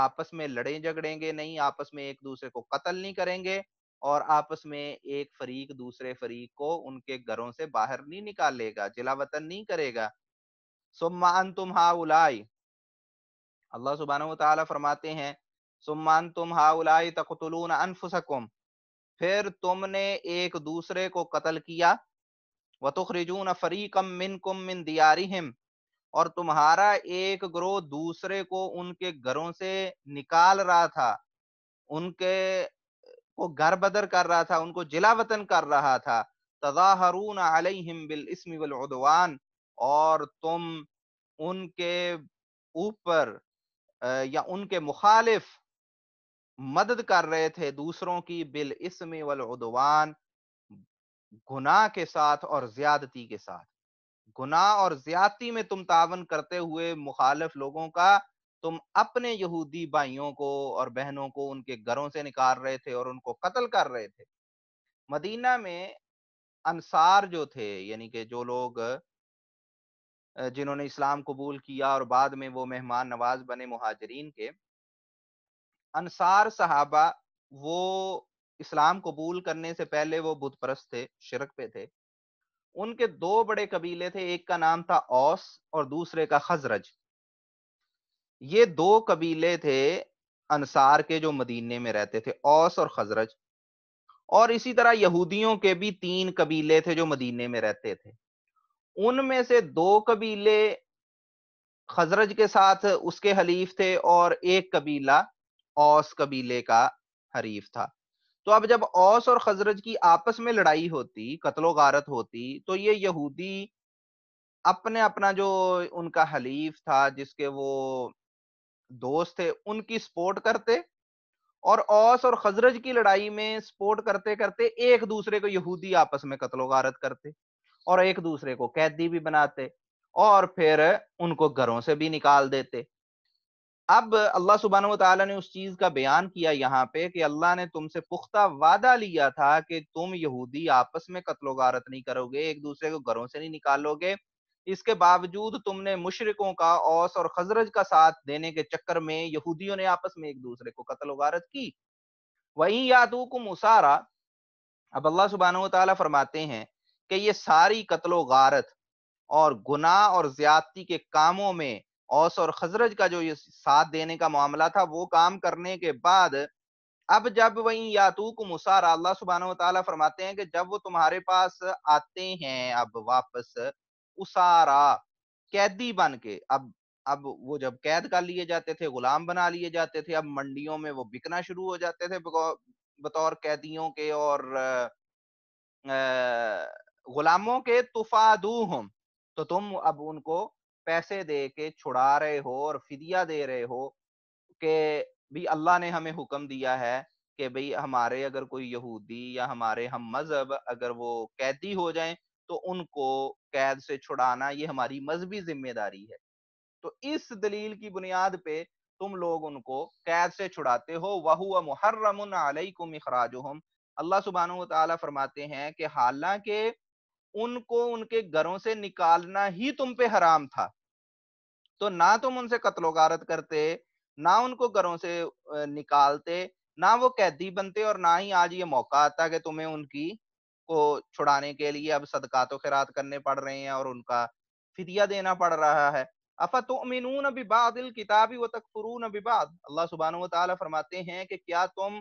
आपस में लड़े झगड़ेंगे नहीं आपस में एक दूसरे को कत्ल नहीं करेंगे और आपस में एक फरीक दूसरे फरीक को उनके घरों से बाहर नहीं निकालेगा जिला वतन नहीं करेगा सुमान तुम हा उलाई अल्लाह सुबहान तला फरमाते हैं सुमान तुम हा उलाई तकतलून अनफुसकुम फिर तुमने एक दूसरे को कत्ल किया व तुखरजून फरीकम मिन कुम मिन दियारिहिम और तुम्हारा एक ग्रोह दूसरे को उनके घरों से निकाल रहा था उनके वो घर बदर कर रहा था उनको जिला वतन कर रहा था तदाहरून अलैहिम बिल इसमी वल उदवान और तुम उनके ऊपर या उनके मुखालिफ मदद कर रहे थे दूसरों की बिल इसम वल उदवान गुनाह के साथ और ज्यादती के साथ गुनाह और ज्यादती में तुम तावन करते हुए मुखालिफ लोगों का तुम अपने यहूदी भाइयों को और बहनों को उनके घरों से निकाल रहे थे और उनको कत्ल कर रहे थे मदीना में अनसार जो थे यानी कि जो लोग जिन्होंने इस्लाम कबूल किया और बाद में वो मेहमान नवाज बने महाजरीन के अनसार सहाबा वो इस्लाम कबूल करने से पहले वो बुत परस्त थे शिरक पे थे उनके दो बड़े कबीले थे एक का नाम था औस और दूसरे का खजरज ये दो कबीले थे अंसार के जो मदीने में रहते थे औस और खजरज और इसी तरह यहूदियों के भी तीन कबीले थे जो मदीने में रहते थे उनमें से दो कबीले खजरज के साथ उसके हलीफ थे और एक कबीला औस कबीले का हरीफ था तो अब जब औस और खजरज की आपस में लड़ाई होती कत्लो गारत होती तो ये यहूदी अपने अपना जो उनका हलीफ था जिसके वो दोस्त थे उनकी सपोर्ट करते और औस और खजरज की लड़ाई में सपोर्ट करते करते एक दूसरे को यहूदी आपस में कत्लो गारत करते और एक दूसरे को कैदी भी बनाते और फिर उनको घरों से भी निकाल देते अब अल्लाह सुबहान तला ने उस चीज का बयान किया यहाँ पे कि अल्लाह ने तुमसे पुख्ता वादा लिया था कि तुम यहूदी आपस में कत्लो गारत नहीं करोगे एक दूसरे को घरों से नहीं निकालोगे इसके बावजूद तुमने मुशरकों का औस और खजरज का साथ देने के चक्कर में यहूदियों ने आपस में एक दूसरे को कत्ल वारत की वही यादू मुसारा अब अल्लाह सुबहान तला फरमाते हैं कि ये सारी कत्लो गारत और गुनाह और ज्यादती के कामों में औस और खजरज का जो ये साथ देने का मामला था वो काम करने के बाद अब जब वही यातूक मुसारा अल्लाह सुबहान तला फरमाते हैं कि जब वो तुम्हारे पास आते हैं अब वापस उसारा कैदी बन के अब अब वो जब कैद कर लिए जाते थे गुलाम बना लिए जाते थे अब मंडियों में वो बिकना शुरू हो जाते थे बतौर कैदियों के और गुलामों के तुफादू हम तो तुम अब उनको पैसे दे के छुड़ा रहे हो और फिदिया दे रहे हो कि भी अल्लाह ने हमें हुक्म दिया है कि भाई हमारे अगर कोई यहूदी या हमारे हम मजहब अगर वो कैदी हो जाए तो उनको कैद से छुड़ाना ये हमारी मजहबी जिम्मेदारी है तो इस दलील की बुनियाद पे तुम लोग उनको कैद से छुड़ाते हो वह मुहर्रम अलैकुम हम अल्लाह सुबहान तला फरमाते हैं कि हालांकि उनको उनके घरों से निकालना ही तुम पे हराम था तो ना तुम उनसे कत्लोगारत करते ना उनको घरों से निकालते ना वो कैदी बनते और ना ही आज ये मौका आता कि तुम्हें उनकी को छुड़ाने के लिए अब सदका तो खैरात करने पड़ रहे हैं और उनका फितिया देना पड़ रहा है अफा तो मिनून बिबादिल किताबी व तकफरून बिबाद अल्लाह सुबहान तआला फरमाते हैं कि क्या तुम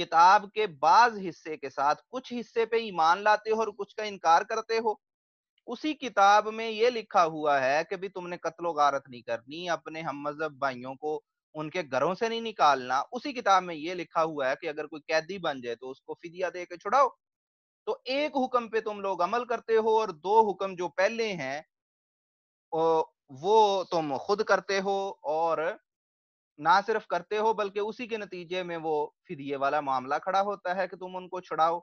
किताब के बाज हिस्से के साथ कुछ हिस्से पे ईमान लाते हो और कुछ का इनकार करते हो उसी किताब में ये लिखा हुआ है कि भी तुमने कत्लो गारत नहीं करनी अपने हम मजहब भाइयों को उनके घरों से नहीं निकालना उसी किताब में ये लिखा हुआ है कि अगर कोई कैदी बन जाए तो उसको फिदिया दे के छुड़ाओ तो एक हुक्म पे तुम लोग अमल करते हो और दो हुक्म जो पहले हैं वो तुम खुद करते हो और ना सिर्फ करते हो बल्कि उसी के नतीजे में वो फिदिये वाला मामला खड़ा होता है कि तुम उनको छुड़ाओ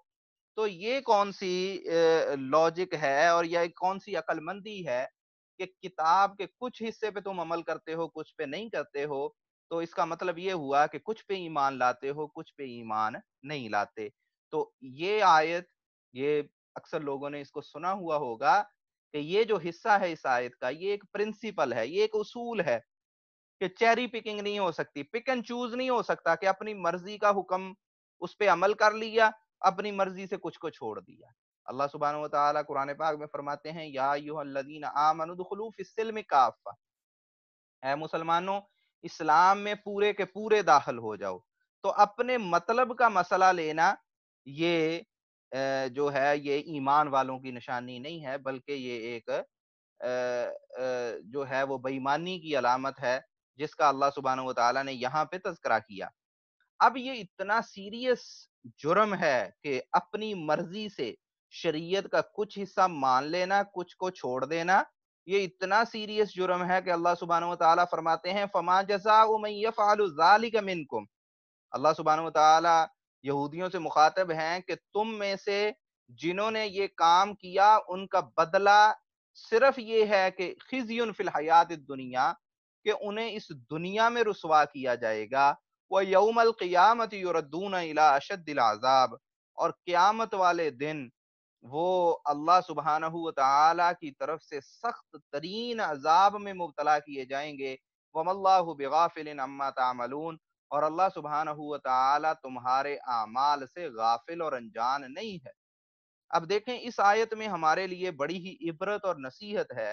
तो ये कौन सी लॉजिक है और यह कौन सी अकलमंदी है कि किताब के कुछ हिस्से पे तुम अमल करते हो कुछ पे नहीं करते हो तो इसका मतलब ये हुआ कि कुछ पे ईमान लाते हो कुछ पे ईमान नहीं लाते तो ये आयत ये अक्सर लोगों ने इसको सुना हुआ होगा कि ये जो हिस्सा है इस आयत का ये एक प्रिंसिपल है ये एक उसूल है कि चेरी पिकिंग नहीं हो सकती पिक एंड चूज नहीं हो सकता कि अपनी मर्जी का हुक्म उस पर अमल कर लिया अपनी मर्जी से कुछ को छोड़ दिया अल्लाह सुबहान तुरान कुरान पाक में फरमाते हैं यादीन काफ़ा है मुसलमानों इस्लाम में पूरे के पूरे दाखिल हो जाओ तो अपने मतलब का मसला लेना ये जो है ये ईमान वालों की निशानी नहीं है बल्कि ये एक जो है वो बेईमानी की अलामत है जिसका अल्लाह सुबहान तला ने यहाँ पे तस्करा किया अब ये इतना सीरियस जुर्म है कि अपनी मर्जी से शरीयत का कुछ हिस्सा मान लेना कुछ को छोड़ देना ये इतना सीरियस जुर्म है कि अल्लाह सुबहान तरमाते फरमाते हैं फमा जजा मिनकुम अल्लाह सुबहान तला यहूदियों से मुखातब हैं कि तुम में से जिन्होंने ये काम किया उनका बदला सिर्फ ये है कि खिजियन फिल हयात दुनिया कि उन्हें इस दुनिया में रसवा किया जाएगा वह यौमल क़ियामत यरदून अला अशद आज़ाब और क़्यामत वाले दिन वो अल्लाह सुबहान तला की तरफ से सख्त तरीन अजाब में मुबतला किए जाएंगे वमल्ला बेगाफिल अम्मा तमलून और अल्लाह सुबहान तला तुम्हारे आमाल से गाफिल और अनजान नहीं है अब देखें इस आयत में हमारे लिए बड़ी ही इबरत और नसीहत है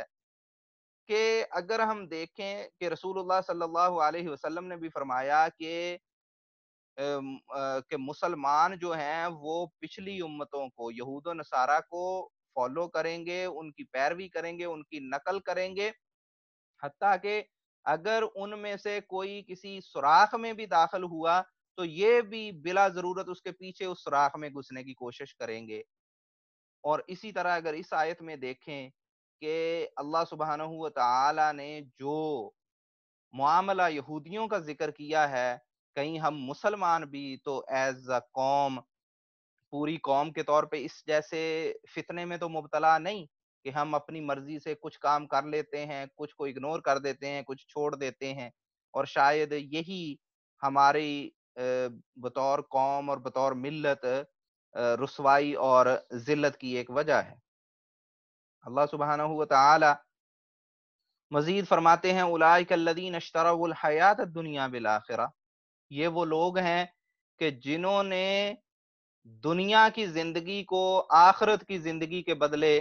कि अगर हम देखें कि रसूलुल्लाह सल्लल्लाहु अलैहि वसल्लम ने भी फरमाया कि के मुसलमान जो हैं वो पिछली उम्मतों को यहूद नसारा को फॉलो करेंगे उनकी पैरवी करेंगे उनकी नकल करेंगे हती के अगर उनमें से कोई किसी सुराख में भी दाखिल हुआ तो ये भी बिला जरूरत उसके पीछे उस सुराख में घुसने की कोशिश करेंगे और इसी तरह अगर इस आयत में देखें कि अल्लाह सुबहान तला ने जो मामला यहूदियों का जिक्र किया है कहीं हम मुसलमान भी तो एज अ कौम पूरी कौम के तौर पे इस जैसे फितने में तो मुबतला नहीं कि हम अपनी मर्जी से कुछ काम कर लेते हैं कुछ को इग्नोर कर देते हैं कुछ छोड़ देते हैं और शायद यही हमारी बतौर कौम और बतौर मिलत रसवाई और जिल्लत की एक वजह है अल्लाह सुबहाना हुआ मजीद फरमाते हैं उलाकदीन अशतरायात दुनिया बिलाखरा ये वो लोग हैं कि जिन्होंने दुनिया की जिंदगी को आखरत की जिंदगी के बदले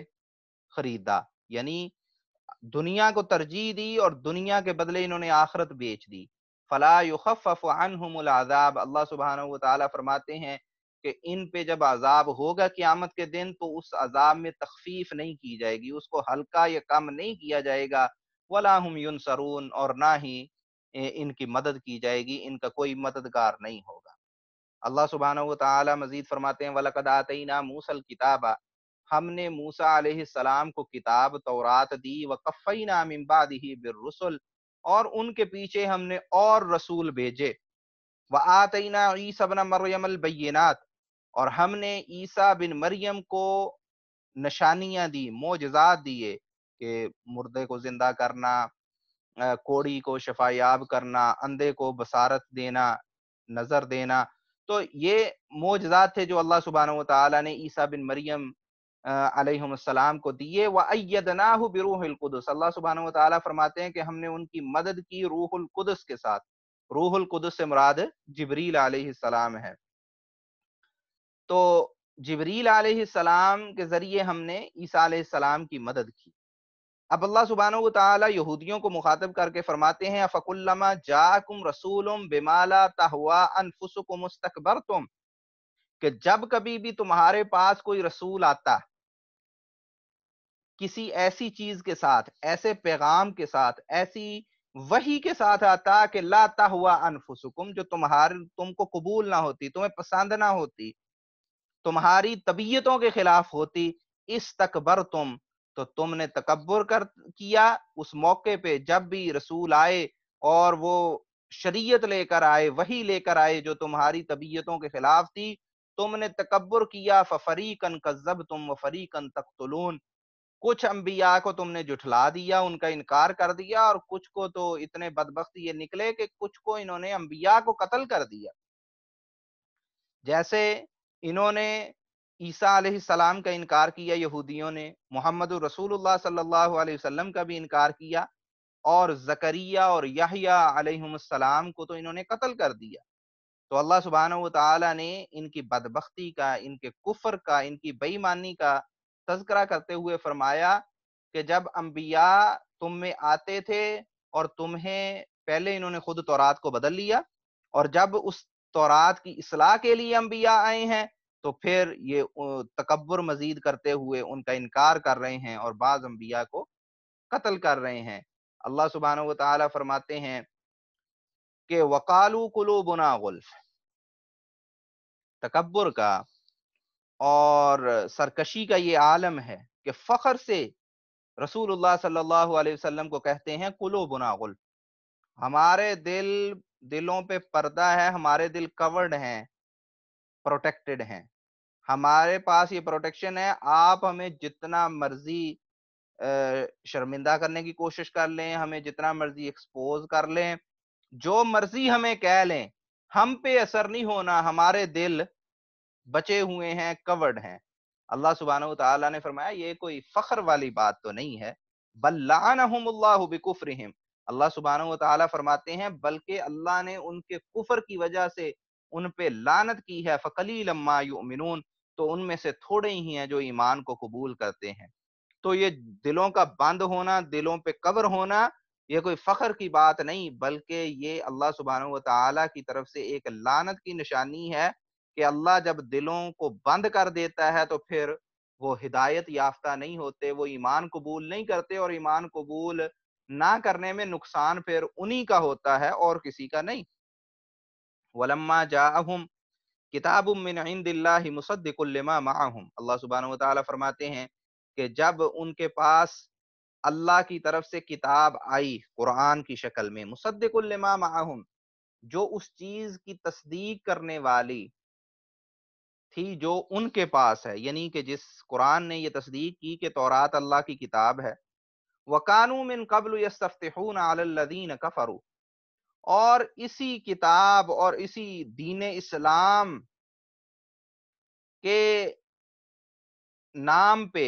खरीदा यानी दुनिया को तरजीह दी और दुनिया के बदले इन्होंने आखरत बेच दी फला अल्लाह सुबहान फरमाते हैं कि इन पे जब अजाब होगा क़्यामत के दिन तो उस अजाब में तखफीफ नहीं की जाएगी उसको हल्का या कम नहीं किया जाएगा वलाहम हम सरून और ना ही इनकी मदद की जाएगी इनका कोई मददगार नहीं होगा अल्लाह सुबहान तजीद फरमाते हैं वलकदातना मूसल किताबा हमने मूसा सलाम को किताब तौरात दी व कफ़ई नाम ही बिररसुल और उनके पीछे हमने और रसूल भेजे व आतना बना मरियम अलबैनात और हमने ईसा बिन मरियम को निशानियाँ दी मोजात दिए कि मुर्दे को ज़िंदा करना कोड़ी को शफायाब करना अंधे को बसारत देना नज़र देना तो ये मोजात थे जो अल्लाह सुबहान तसा बिन मरियम अलैहिस्सलाम को दिए वदना बिरूहलकुदस अल्लाह सुबहान फरमाते हैं कि हमने उनकी मदद की रूहुलकुदस के साथ रूहुलकुदस से मुराद जबरील आलम है तो जबरील आलम के ज़रिए हमने ईसा की मदद की अब अल्लाह सुबहान यहूदियों को मुखातब करके फरमाते हैं अफकुल्लमा जाकुम रसूलुम बिमाला तहवा अनफुसकुम मुस्तकबर तुम कि जब कभी भी तुम्हारे पास कोई रसूल आता किसी ऐसी चीज के साथ ऐसे पैगाम के साथ ऐसी वही के साथ आता कि लाता हुआ अनफुसुकुम जो तुम्हारे तुमको कबूल ना होती तुम्हें पसंद ना होती तुम्हारी तबीयतों के खिलाफ होती इस तकबर तुम तो तुमने तकबर कर किया उस मौके पे जब भी रसूल आए और वो शरीयत लेकर आए वही लेकर आए जो तुम्हारी तबीयतों के खिलाफ थी तुमने तकबर किया फरीकन कज़ब तुम व फरीकन तख्तलून कुछ अंबिया को तुमने जुठला दिया उनका इनकार कर दिया और कुछ को तो इतने बदबख्त ये निकले कि कुछ को इन्होंने अंबिया को कत्ल कर दिया जैसे इन्होंने ईसा सलाम का इनकार किया यहूदियों ने मोहम्मद रसूलुल्लाह सल्लल्लाहु अलैहि वसल्लम का भी इनकार किया और जकरिया और यहिया को तो इन्होंने कत्ल कर दिया तो अल्लाह सुबहान ताला ने इनकी बदबख्ती का इनके कुफर का इनकी बेईमानी का तस्करा करते हुए फरमाया कि जब अम्बिया तुम में आते थे और तुम्हें पहले इन्होंने खुद तौरात को बदल लिया और जब उस तौरात की असलाह के लिए अम्बिया आए हैं तो फिर ये तकबर मजीद करते हुए उनका इनकार कर रहे हैं और बाज़ अम्बिया को कत्ल कर रहे हैं अल्लाह सुबहान तरमाते हैं कि वकालू कुलू बुना गुल्फ तकबर का और सरकशी का ये आलम है कि फ़ख्र से रसूल सल्लल्लाहु अलैहि वसल्लम को कहते हैं कुलो बुनागुल हमारे दिल दिलों पे पर्दा है हमारे दिल कवर्ड हैं प्रोटेक्टेड हैं हमारे पास ये प्रोटेक्शन है आप हमें जितना मर्जी शर्मिंदा करने की कोशिश कर लें हमें जितना मर्जी एक्सपोज कर लें जो मर्जी हमें कह लें हम पे असर नहीं होना हमारे दिल बचे हुए हैं कवर्ड हैं अल्लाह सुबहान तला ने फरमाया ये कोई फख्र वाली बात तो नहीं है बल्लाकुफरहिम अल्लाह सुबहान तला फरमाते हैं बल्कि अल्लाह ने उनके कुफर की वजह से उन पे लानत की है फ़कली लम्मा तो उनमें से थोड़े ही हैं जो ईमान को कबूल करते हैं तो ये दिलों का बंद होना दिलों पे कवर होना ये कोई फ़ख्र की बात नहीं बल्कि ये अल्लाह सुबहान तला की तरफ से एक लानत की निशानी है कि अल्लाह जब दिलों को बंद कर देता है तो फिर वो हिदायत याफ्ता नहीं होते वो ईमान कबूल नहीं करते और ईमान कबूल ना करने में नुकसान फिर उन्हीं का होता है और किसी का नहीं वलम्मा जाहम किताब मुसद्दिकुल्लमा माहम अल्लाह सुबहान ताली फरमाते हैं कि जब उनके पास अल्लाह की तरफ से किताब आई कुरान की शक्ल में मुसदिकमा माहम जो उस चीज़ की तस्दीक करने वाली थी जो उनके पास है यानी कि जिस कुरान ने ये तस्दीक की कि तौरात अल्लाह की किताब है वकानू मिन कबल यसफ़तून कफ़रू और इसी किताब और इसी दीन इस्लाम के नाम पे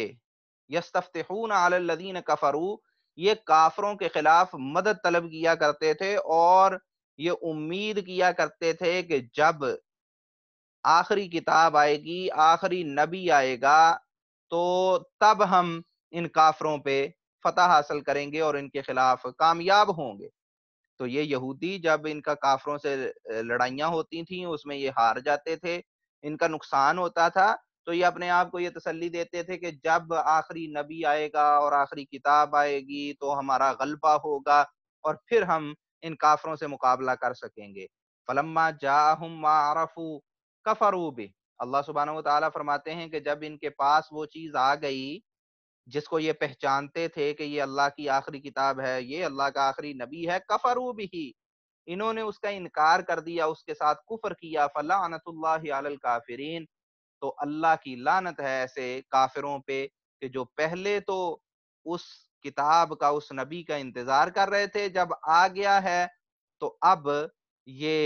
यस्तफ़तून आलदीन कफ़रू ये काफरों के खिलाफ मदद तलब किया करते थे और ये उम्मीद किया करते थे कि जब आखिरी किताब आएगी आखिरी नबी आएगा तो तब हम इन काफरों पे फतह हासिल करेंगे और इनके खिलाफ कामयाब होंगे तो ये यहूदी जब इनका काफरों से लड़ाइयाँ होती थी उसमें ये हार जाते थे इनका नुकसान होता था तो ये अपने आप को ये तसल्ली देते थे कि जब आखिरी नबी आएगा और आखिरी किताब आएगी तो हमारा गलबा होगा और फिर हम इन काफरों से मुकाबला कर सकेंगे फलम्मा जाहुम मारफू कफरूब अल्लाह सुबहान तला फरमाते हैं कि जब इनके पास वो चीज़ आ गई जिसको ये पहचानते थे कि ये अल्लाह की आखिरी किताब है ये अल्लाह का आखिरी नबी है कफ़रूब ही इन्होंने उसका इनकार कर दिया उसके साथ कुफर किया फलानतल तो अल्लाह की लानत है ऐसे काफिरों पे कि जो पहले तो उस किताब का उस नबी का इंतजार कर रहे थे जब आ गया है तो अब ये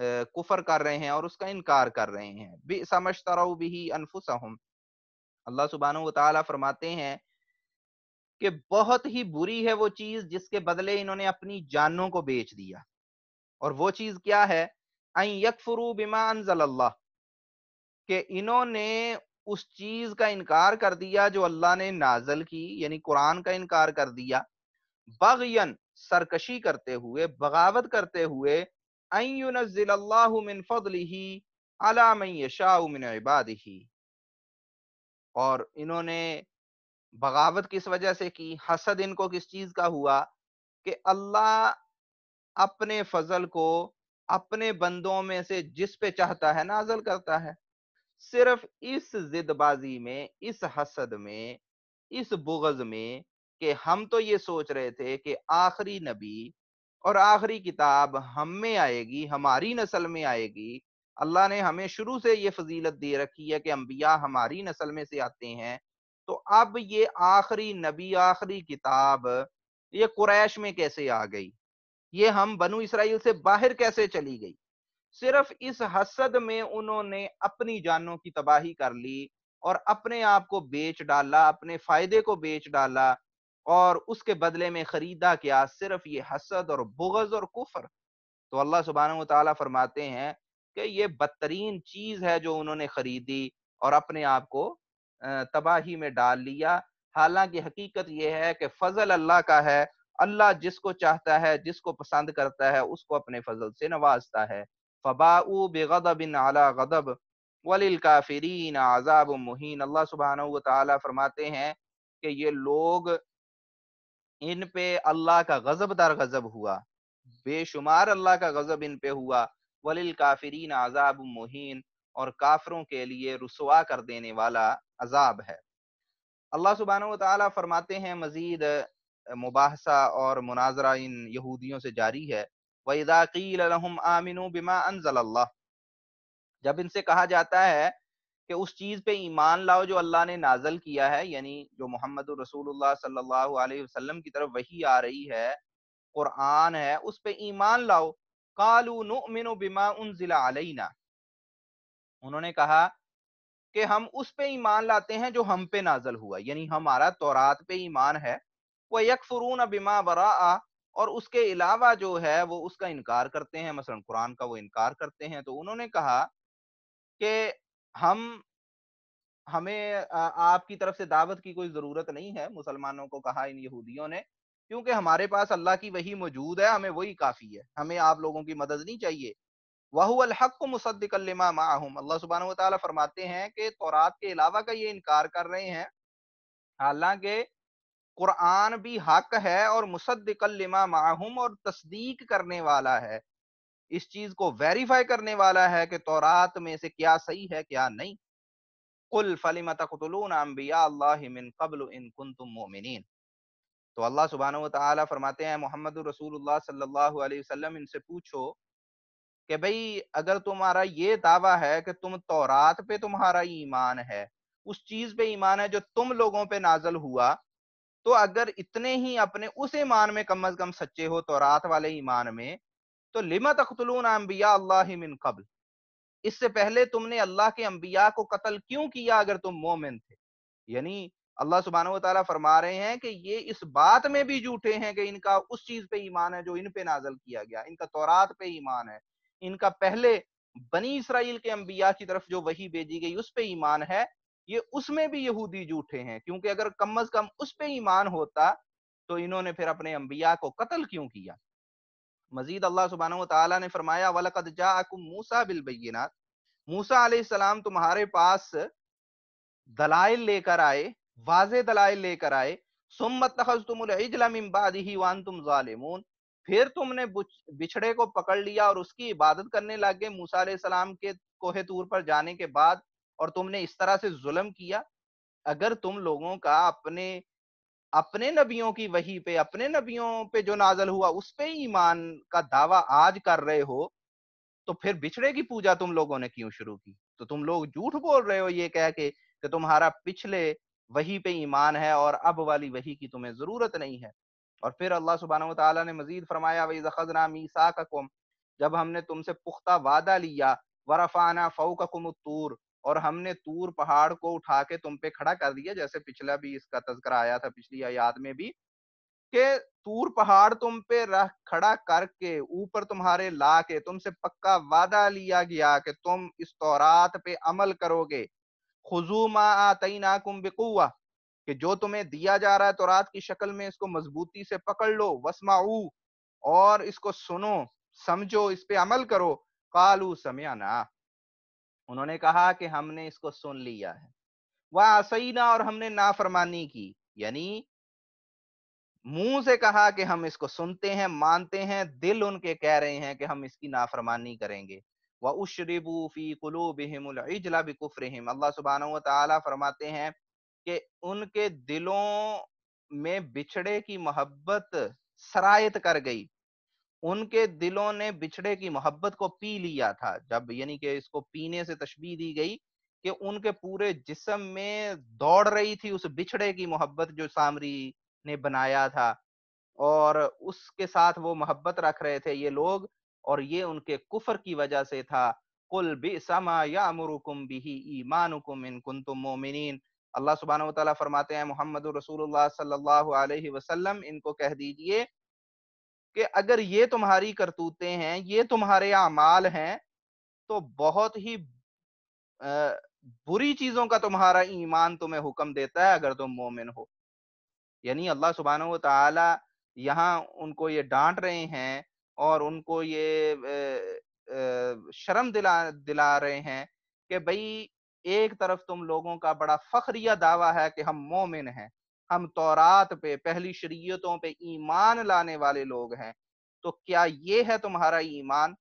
कुफर कर रहे हैं और उसका इनकार कर रहे हैं भी समझता रहो भी अनफुसहम अल्लाह सुबहान वाली फरमाते हैं कि बहुत ही बुरी है वो चीज़ जिसके बदले इन्होंने अपनी जानों को बेच दिया और वो चीज़ क्या है आई यकफरू बिमान अनजल्ला कि इन्होंने उस चीज़ का इनकार कर दिया जो अल्लाह ने नाजल की यानी कुरान का इनकार कर दिया बगयन सरकशी करते हुए बगावत करते हुए और इन्होंने बगावत किस वजह से की हसद इनको किस चीज़ का हुआ कि अल्लाह अपने फजल को अपने बंदों में से जिस पे चाहता है नाजल करता है सिर्फ इस जिदबाजी में इस हसद में इस बुगज में कि हम तो ये सोच रहे थे कि आखिरी नबी और आखिरी किताब हम में आएगी हमारी नस्ल में आएगी अल्लाह ने हमें शुरू से ये फजीलत दे रखी है कि अम्बिया हमारी नस्ल में से आते हैं तो अब ये आखिरी नबी आखिरी किताब ये कुरैश में कैसे आ गई ये हम बनु इसराइल से बाहर कैसे चली गई सिर्फ इस हसद में उन्होंने अपनी जानों की तबाही कर ली और अपने आप को बेच डाला अपने फायदे को बेच डाला और उसके बदले में खरीदा क्या सिर्फ ये हसद और बुगज और कुफर तो अल्लाह सुबहान तला फरमाते हैं कि ये बदतरीन चीज़ है जो उन्होंने ख़रीदी और अपने आप को तबाही में डाल लिया हालांकि हकीकत यह है कि फ़जल अल्लाह का है अल्लाह जिसको चाहता है जिसको पसंद करता है उसको अपने फजल से नवाजता है फ़बाऊ बेगदबिन आला गदब वलिल काफरीन आज़ाब मुहिन अल्लाह सुबहान तरमाते हैं कि ये लोग इन पे अल्लाह का गजब दर गजब हुआ बेशुमार अल्लाह का गजब इन पे हुआ वलिल काफरीन आजाब मुहिन और काफरों के लिए रसुआ कर देने वाला अजाब है अल्लाह सुबहान तला फरमाते हैं मजीद मुबासा और मुनाजरा इन यहूदियों से जारी है वहीदाकीम आमिन बिमा अनजल्ला जब इनसे कहा जाता है कि उस चीज़ पे ईमान लाओ जो अल्लाह ने नाजल किया है यानी जो मोहम्मद रसूलुल्लाह वसल्लम की तरफ वही आ रही है कुरान है उस पे ईमान लाओ कालू नो मिनो बिमा उन जिला अलैना उन्होंने कहा कि हम उस पे ईमान लाते हैं जो हम पे नाजल हुआ यानी हमारा तोरात पे ईमान है वह यकफरून बिमा बरा और उसके अलावा जो है वो उसका इनकार करते हैं मसलन कुरान का वो इनकार करते हैं तो उन्होंने कहा कि हम हमें आपकी तरफ से दावत की कोई जरूरत नहीं है मुसलमानों को कहा इन यहूदियों ने क्योंकि हमारे पास अल्लाह की वही मौजूद है हमें वही काफ़ी है हमें आप लोगों की मदद नहीं चाहिए वाहक मुसद्दिकलिमा माहूम अल्लाह सुबहान तला फरमाते हैं कि तौरात के अलावा का ये इनकार कर रहे हैं हालांकि कुरान भी हक है और मुसद्दिकलिमा माहूम और तस्दीक करने वाला है इस चीज को वेरीफाई करने वाला है कि तौरात में से क्या सही है क्या नहीं कुल फलिमा तकतलून तो अल्लाह सुबहान फरमाते हैं मोहम्मद रसूलुल्लाह इनसे पूछो कि भाई अगर तुम्हारा ये दावा है कि तुम तौरात पे तुम्हारा ईमान है उस चीज पे ईमान है जो तुम लोगों पे नाजल हुआ तो अगर इतने ही अपने उस ईमान में कम अज कम सच्चे हो तौरात वाले ईमान में तो लिमा तख्तलून अम्बिया अल्लाह मिन कबल इससे पहले तुमने अल्लाह के अम्बिया को कत्ल क्यों किया अगर तुम मोमिन थे यानी अल्लाह सुबहान तला फरमा रहे हैं कि ये इस बात में भी झूठे हैं कि इनका उस चीज पे ईमान है जो इन पे नाजल किया गया इनका तौरात पे ईमान है इनका पहले बनी इसराइल के अम्बिया की तरफ जो वही भेजी गई उस पे ईमान है ये उसमें भी यहूदी झूठे हैं क्योंकि अगर कम अज कम उस पे ईमान होता तो इन्होंने फिर अपने अम्बिया को कत्ल क्यों किया मजीद अल्लाह सुबहान तला ने फरमाया वलकद जाकुम मूसा बिलबैनात मूसा सलाम तुम्हारे पास दलाइल लेकर आए वाज दलाइल लेकर आए सुमत तखज तुमबादी वान तुम ालिमून फिर तुमने बिछड़े को पकड़ लिया और उसकी इबादत करने लगे मूसा सलाम के कोहे तूर पर जाने के बाद और तुमने इस तरह से जुलम किया अगर तुम लोगों का अपने अपने नबियों की वही पे अपने नबियों पे जो नाजल हुआ उस पे ईमान का दावा आज कर रहे हो तो फिर बिछड़े की पूजा तुम लोगों ने क्यों शुरू की तो तुम लोग झूठ बोल रहे हो ये कह के कि तुम्हारा पिछले वही पे ईमान है और अब वाली वही की तुम्हें जरूरत नहीं है और फिर अल्लाह सुबहान तला ने मजीद फरमाया वही जखजना मीसा का कुम जब हमने तुमसे पुख्ता वादा लिया वरफाना फ़ौककुम कुमतूर और हमने तूर पहाड़ को उठा के तुम पे खड़ा कर दिया जैसे पिछला भी इसका तस्करा आया था पिछली आयात में भी के तूर पहाड़ तुम पे रह खड़ा करके ऊपर तुम्हारे ला के तुमसे पक्का वादा लिया गया कि तुम इस तौरात पे अमल करोगे खुजूमा कि जो तुम्हें दिया जा रहा है तौरात की शक्ल में इसको मजबूती से पकड़ लो वसमाऊ और इसको सुनो समझो इस पे अमल करो कालू समयाना उन्होंने कहा कि हमने इसको सुन लिया है वह आसईना और हमने नाफरमानी की यानी मुंह से कहा कि हम इसको सुनते हैं मानते हैं दिल उनके कह रहे हैं कि हम इसकी नाफरमानी करेंगे व उशरबू फी कुलूबिहिमजला बिकुफरहिम अल्लाह सुबहान व फरमाते हैं कि उनके दिलों में बिछड़े की मोहब्बत सरायत कर गई उनके दिलों ने बिछड़े की मोहब्बत को पी लिया था जब यानी कि इसको पीने से तशबी दी गई कि उनके पूरे जिसम में दौड़ रही थी उस बिछड़े की मोहब्बत जो सामरी ने बनाया था और उसके साथ वो मोहब्बत रख रहे थे ये लोग और ये उनके कुफर की वजह से था कुल भी समा या अमरुकुम बिही ईमान इन कुंतुम मोमिन अल्लाह सुबहान तआला फरमाते हैं मोहम्मद रसूल सल्लल्लाहु अलैहि वसल्लम इनको कह दीजिए कि अगर ये तुम्हारी करतूतें हैं ये तुम्हारे अमाल हैं तो बहुत ही बुरी चीजों का तुम्हारा ईमान तुम्हें हुक्म देता है अगर तुम मोमिन हो यानी अल्लाह सुबहान तहाँ यहाँ उनको ये डांट रहे हैं और उनको ये शर्म दिला दिला रहे हैं कि भाई एक तरफ तुम लोगों का बड़ा फख्रिया दावा है कि हम मोमिन हैं हम तौरात पे पहली शरीयतों पे ईमान लाने वाले लोग हैं तो क्या ये है तुम्हारा ईमान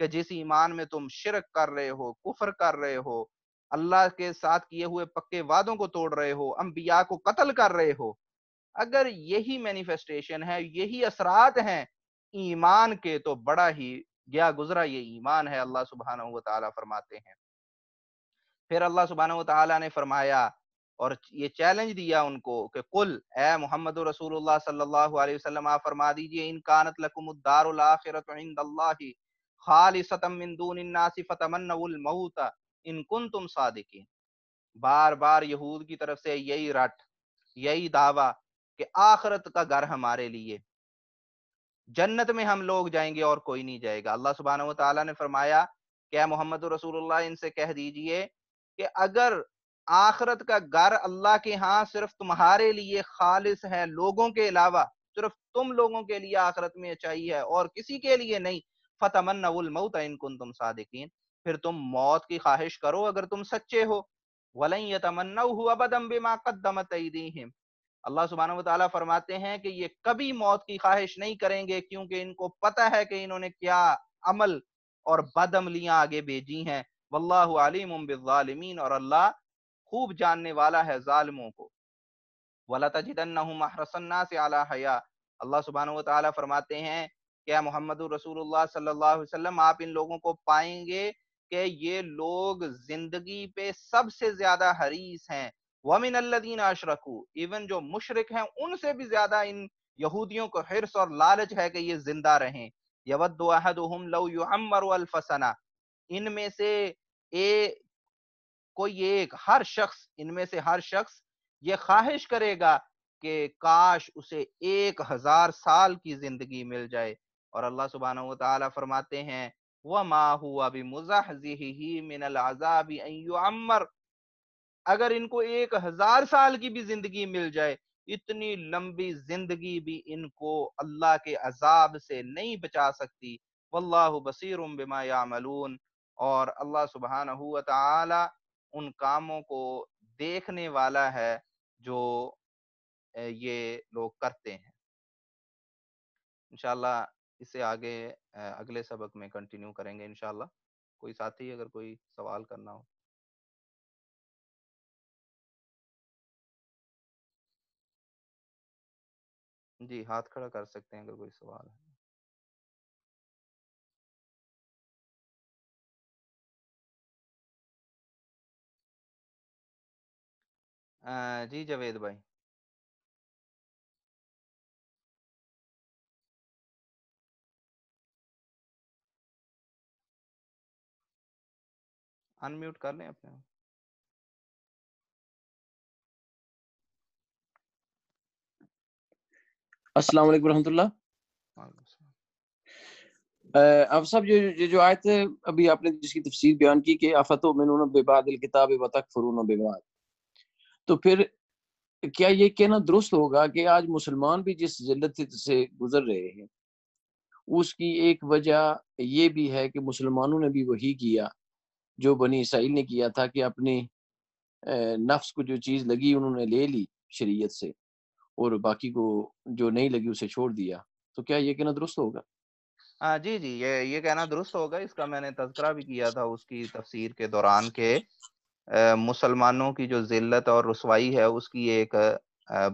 कि जिस ईमान में तुम शिरक कर रहे हो कुफर कर रहे हो अल्लाह के साथ किए हुए पक्के वादों को तोड़ रहे हो अम्बिया को कत्ल कर रहे हो अगर यही मैनिफेस्टेशन है यही असरात हैं ईमान के तो बड़ा ही गया गुजरा ये ईमान है अल्लाह सुबहाना तरमाते हैं फिर अल्लाह सुबहाना तरमाया और ये चैलेंज दिया उनको कि कुल ए मोहम्मद रसूलुल्लाह सल्लल्लाहु अलैहि वसल्लम आप फरमा दीजिए इन कानत लकुमुद्दारुल आखिरतु इंदल्लाहि खालिसतम मिन दूनिन नासि फतमन्नुल मौत इन कुंतुम सादिकिन बार बार यहूद की तरफ से यही रट यही दावा कि आखिरत का घर हमारे लिए जन्नत में हम लोग जाएंगे और कोई नहीं जाएगा अल्लाह सुबहान तला ने फरमाया क्या मोहम्मद रसूल इनसे कह दीजिए कि अगर आखरत का घर अल्लाह के यहाँ सिर्फ तुम्हारे लिए खालिश है लोगों के अलावा सिर्फ तुम लोगों के लिए आखरत में चाहिए है और किसी के लिए नहीं फतमन्नाउलमौत इनकुन तुम सादिकीन फिर तुम मौत की ख्वाहिश करो अगर तुम सच्चे हो वलई यतमन्ना हुआ बदम बिमा अल्लाह सुबहान तला फरमाते हैं कि ये कभी मौत की ख्वाहिश नहीं करेंगे क्योंकि इनको पता है कि इन्होंने क्या अमल और बदमलियाँ आगे भेजी हैं वल्लाम बिजालमीन और अल्लाह खूब जानने वाला है जालिमों को वला तजदन्ना से आला हया अल्लाह सुबहान ताली फरमाते हैं क्या मोहम्मद रसूलुल्लाह आप इन लोगों को पाएंगे कि ये लोग जिंदगी पे सबसे ज्यादा हरीस हैं वमिन अल्लादीन अशरकू इवन जो मुशरक हैं उनसे भी ज्यादा इन यहूदियों को हिरस और लालच है कि ये जिंदा रहें यवदहम लो युमर इनमें से ए कोई एक हर शख्स इनमें से हर शख्स ये ख्वाहिश करेगा कि काश उसे एक हजार साल की जिंदगी मिल जाए और अल्लाह सुबहान तला फरमाते हैं वह माँ हुआ भी मुजाजी मिनल आजाबी अमर अगर इनको एक हजार साल की भी जिंदगी मिल जाए इतनी लंबी जिंदगी भी इनको अल्लाह के अजाब से नहीं बचा सकती वल्लाह बसीरुम बिमा यामलून और अल्लाह सुबहान तला उन कामों को देखने वाला है जो ये लोग करते हैं इनशाला इसे आगे अगले सबक में कंटिन्यू करेंगे इनशाला कोई साथी अगर कोई सवाल करना हो जी हाथ खड़ा कर सकते हैं अगर कोई सवाल है जी जावेद भाई अनम्यूट कर लें अपने अस्सलाम वालेकुम रहमतुल्लाह अब सब जो ये जो आयत अभी आपने जिसकी तफसीर बयान की कि आफतो मिनून बेबाद किताब वतक फरून बेबाद तो फिर क्या ये कहना दुरुस्त होगा कि आज मुसलमान भी जिस जिल्लत से गुजर रहे हैं उसकी एक वजह ये भी है कि मुसलमानों ने भी वही किया जो बनी इसराइल ने किया था कि अपने नफ्स को जो चीज़ लगी उन्होंने ले ली शरीयत से और बाकी को जो नहीं लगी उसे छोड़ दिया तो क्या ये कहना दुरुस्त होगा हाँ जी जी ये ये कहना दुरुस्त होगा इसका मैंने तस्करा भी किया था उसकी तफसीर के दौरान के मुसलमानों की जो जिल्लत और रसवाई है उसकी एक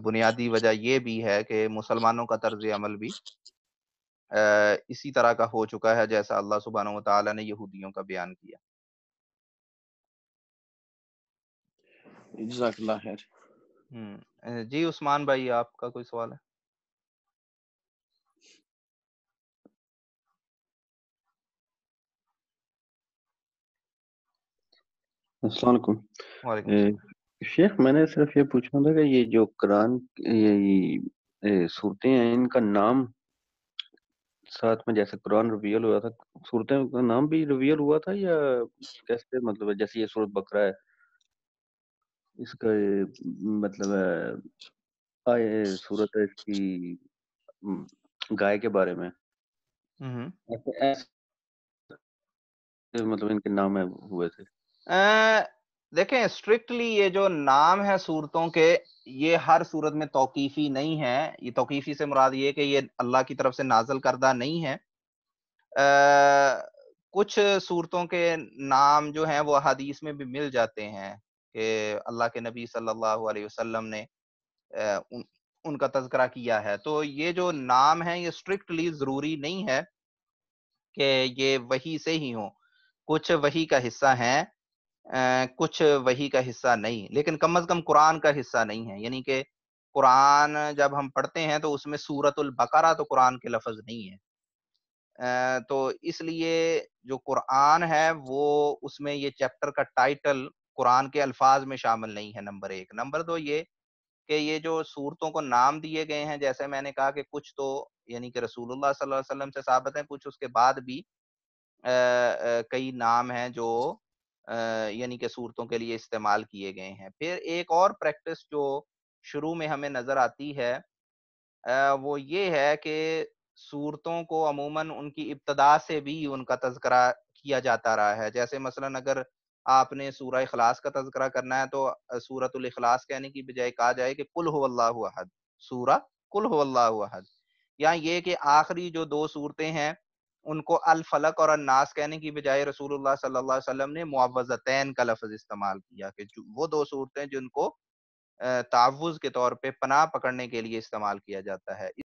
बुनियादी वजह यह भी है कि मुसलमानों का तर्ज अमल भी इसी तरह का हो चुका है जैसा अल्लाह सुबहान तला ने यहूदियों का बयान किया जी उस्मान भाई आपका कोई सवाल है असलकुम शेख मैंने सिर्फ ये पूछना था कि ये जो कुरान ये, ये सूरतें हैं इनका नाम साथ में जैसे कुरान रिवील हुआ था सूरतें का नाम भी रिवील हुआ था या कैसे मतलब जैसे ये सूरत बकरा है इसका ये, मतलब आए सूरत है इसकी गाय के बारे में हम्म ऐसे मतलब इनके नाम है हुए थे देखें स्ट्रिक्टली ये जो नाम है सूरतों के ये हर सूरत में तोकीफ़ी नहीं है ये तोकीफी से मुराद ये कि ये अल्लाह की तरफ से नाजल करदा नहीं है आ, कुछ सूरतों के नाम जो हैं वो हदीस में भी मिल जाते हैं कि अल्लाह के नबी सल्लल्लाहु अलैहि वसल्लम ने आ, उन, उनका तस्करा किया है तो ये जो नाम है ये स्ट्रिक्टली ज़रूरी नहीं है कि ये वही से ही हों कुछ वही का हिस्सा हैं कुछ वही का हिस्सा नहीं लेकिन कम अज कम कुरान का हिस्सा नहीं है यानी कि कुरान जब हम पढ़ते हैं तो उसमें सूरतुल बकरा तो कुरान के लफज नहीं है तो इसलिए जो कुरान है वो उसमें ये चैप्टर का टाइटल कुरान के अल्फाज में शामिल नहीं है नंबर एक नंबर दो ये कि ये जो सूरतों को नाम दिए गए हैं जैसे मैंने कहा कि कुछ तो यानी कि रसूलुल्लाह सल्लल्लाहु अलैहि वसल्लम से साबित है कुछ उसके बाद भी आ, आ, कई नाम हैं जो यानी कि सूरतों के लिए इस्तेमाल किए गए हैं फिर एक और प्रैक्टिस जो शुरू में हमें नज़र आती है वो ये है कि सूरतों को अमूमन उनकी इब्तदा से भी उनका तस्करा किया जाता रहा है जैसे मसलन अगर आपने सूर अखलास का तस्करा करना है तो सूरत अखलास कहने की बजाय कहा जाए कि कुल हद सूरा कुल हद या ये कि आखिरी जो दो सूरतें हैं उनको अल फलक और अन्नास कहने की बजाय रसूलुल्लाह सल्लल्लाहु अलैहि वसल्लम ने मुआवजतैन का लफ्ज इस्तेमाल किया कि वो दो सूरतें जिनको तावुज़ के तौर पे पनाह पकड़ने के लिए इस्तेमाल किया जाता है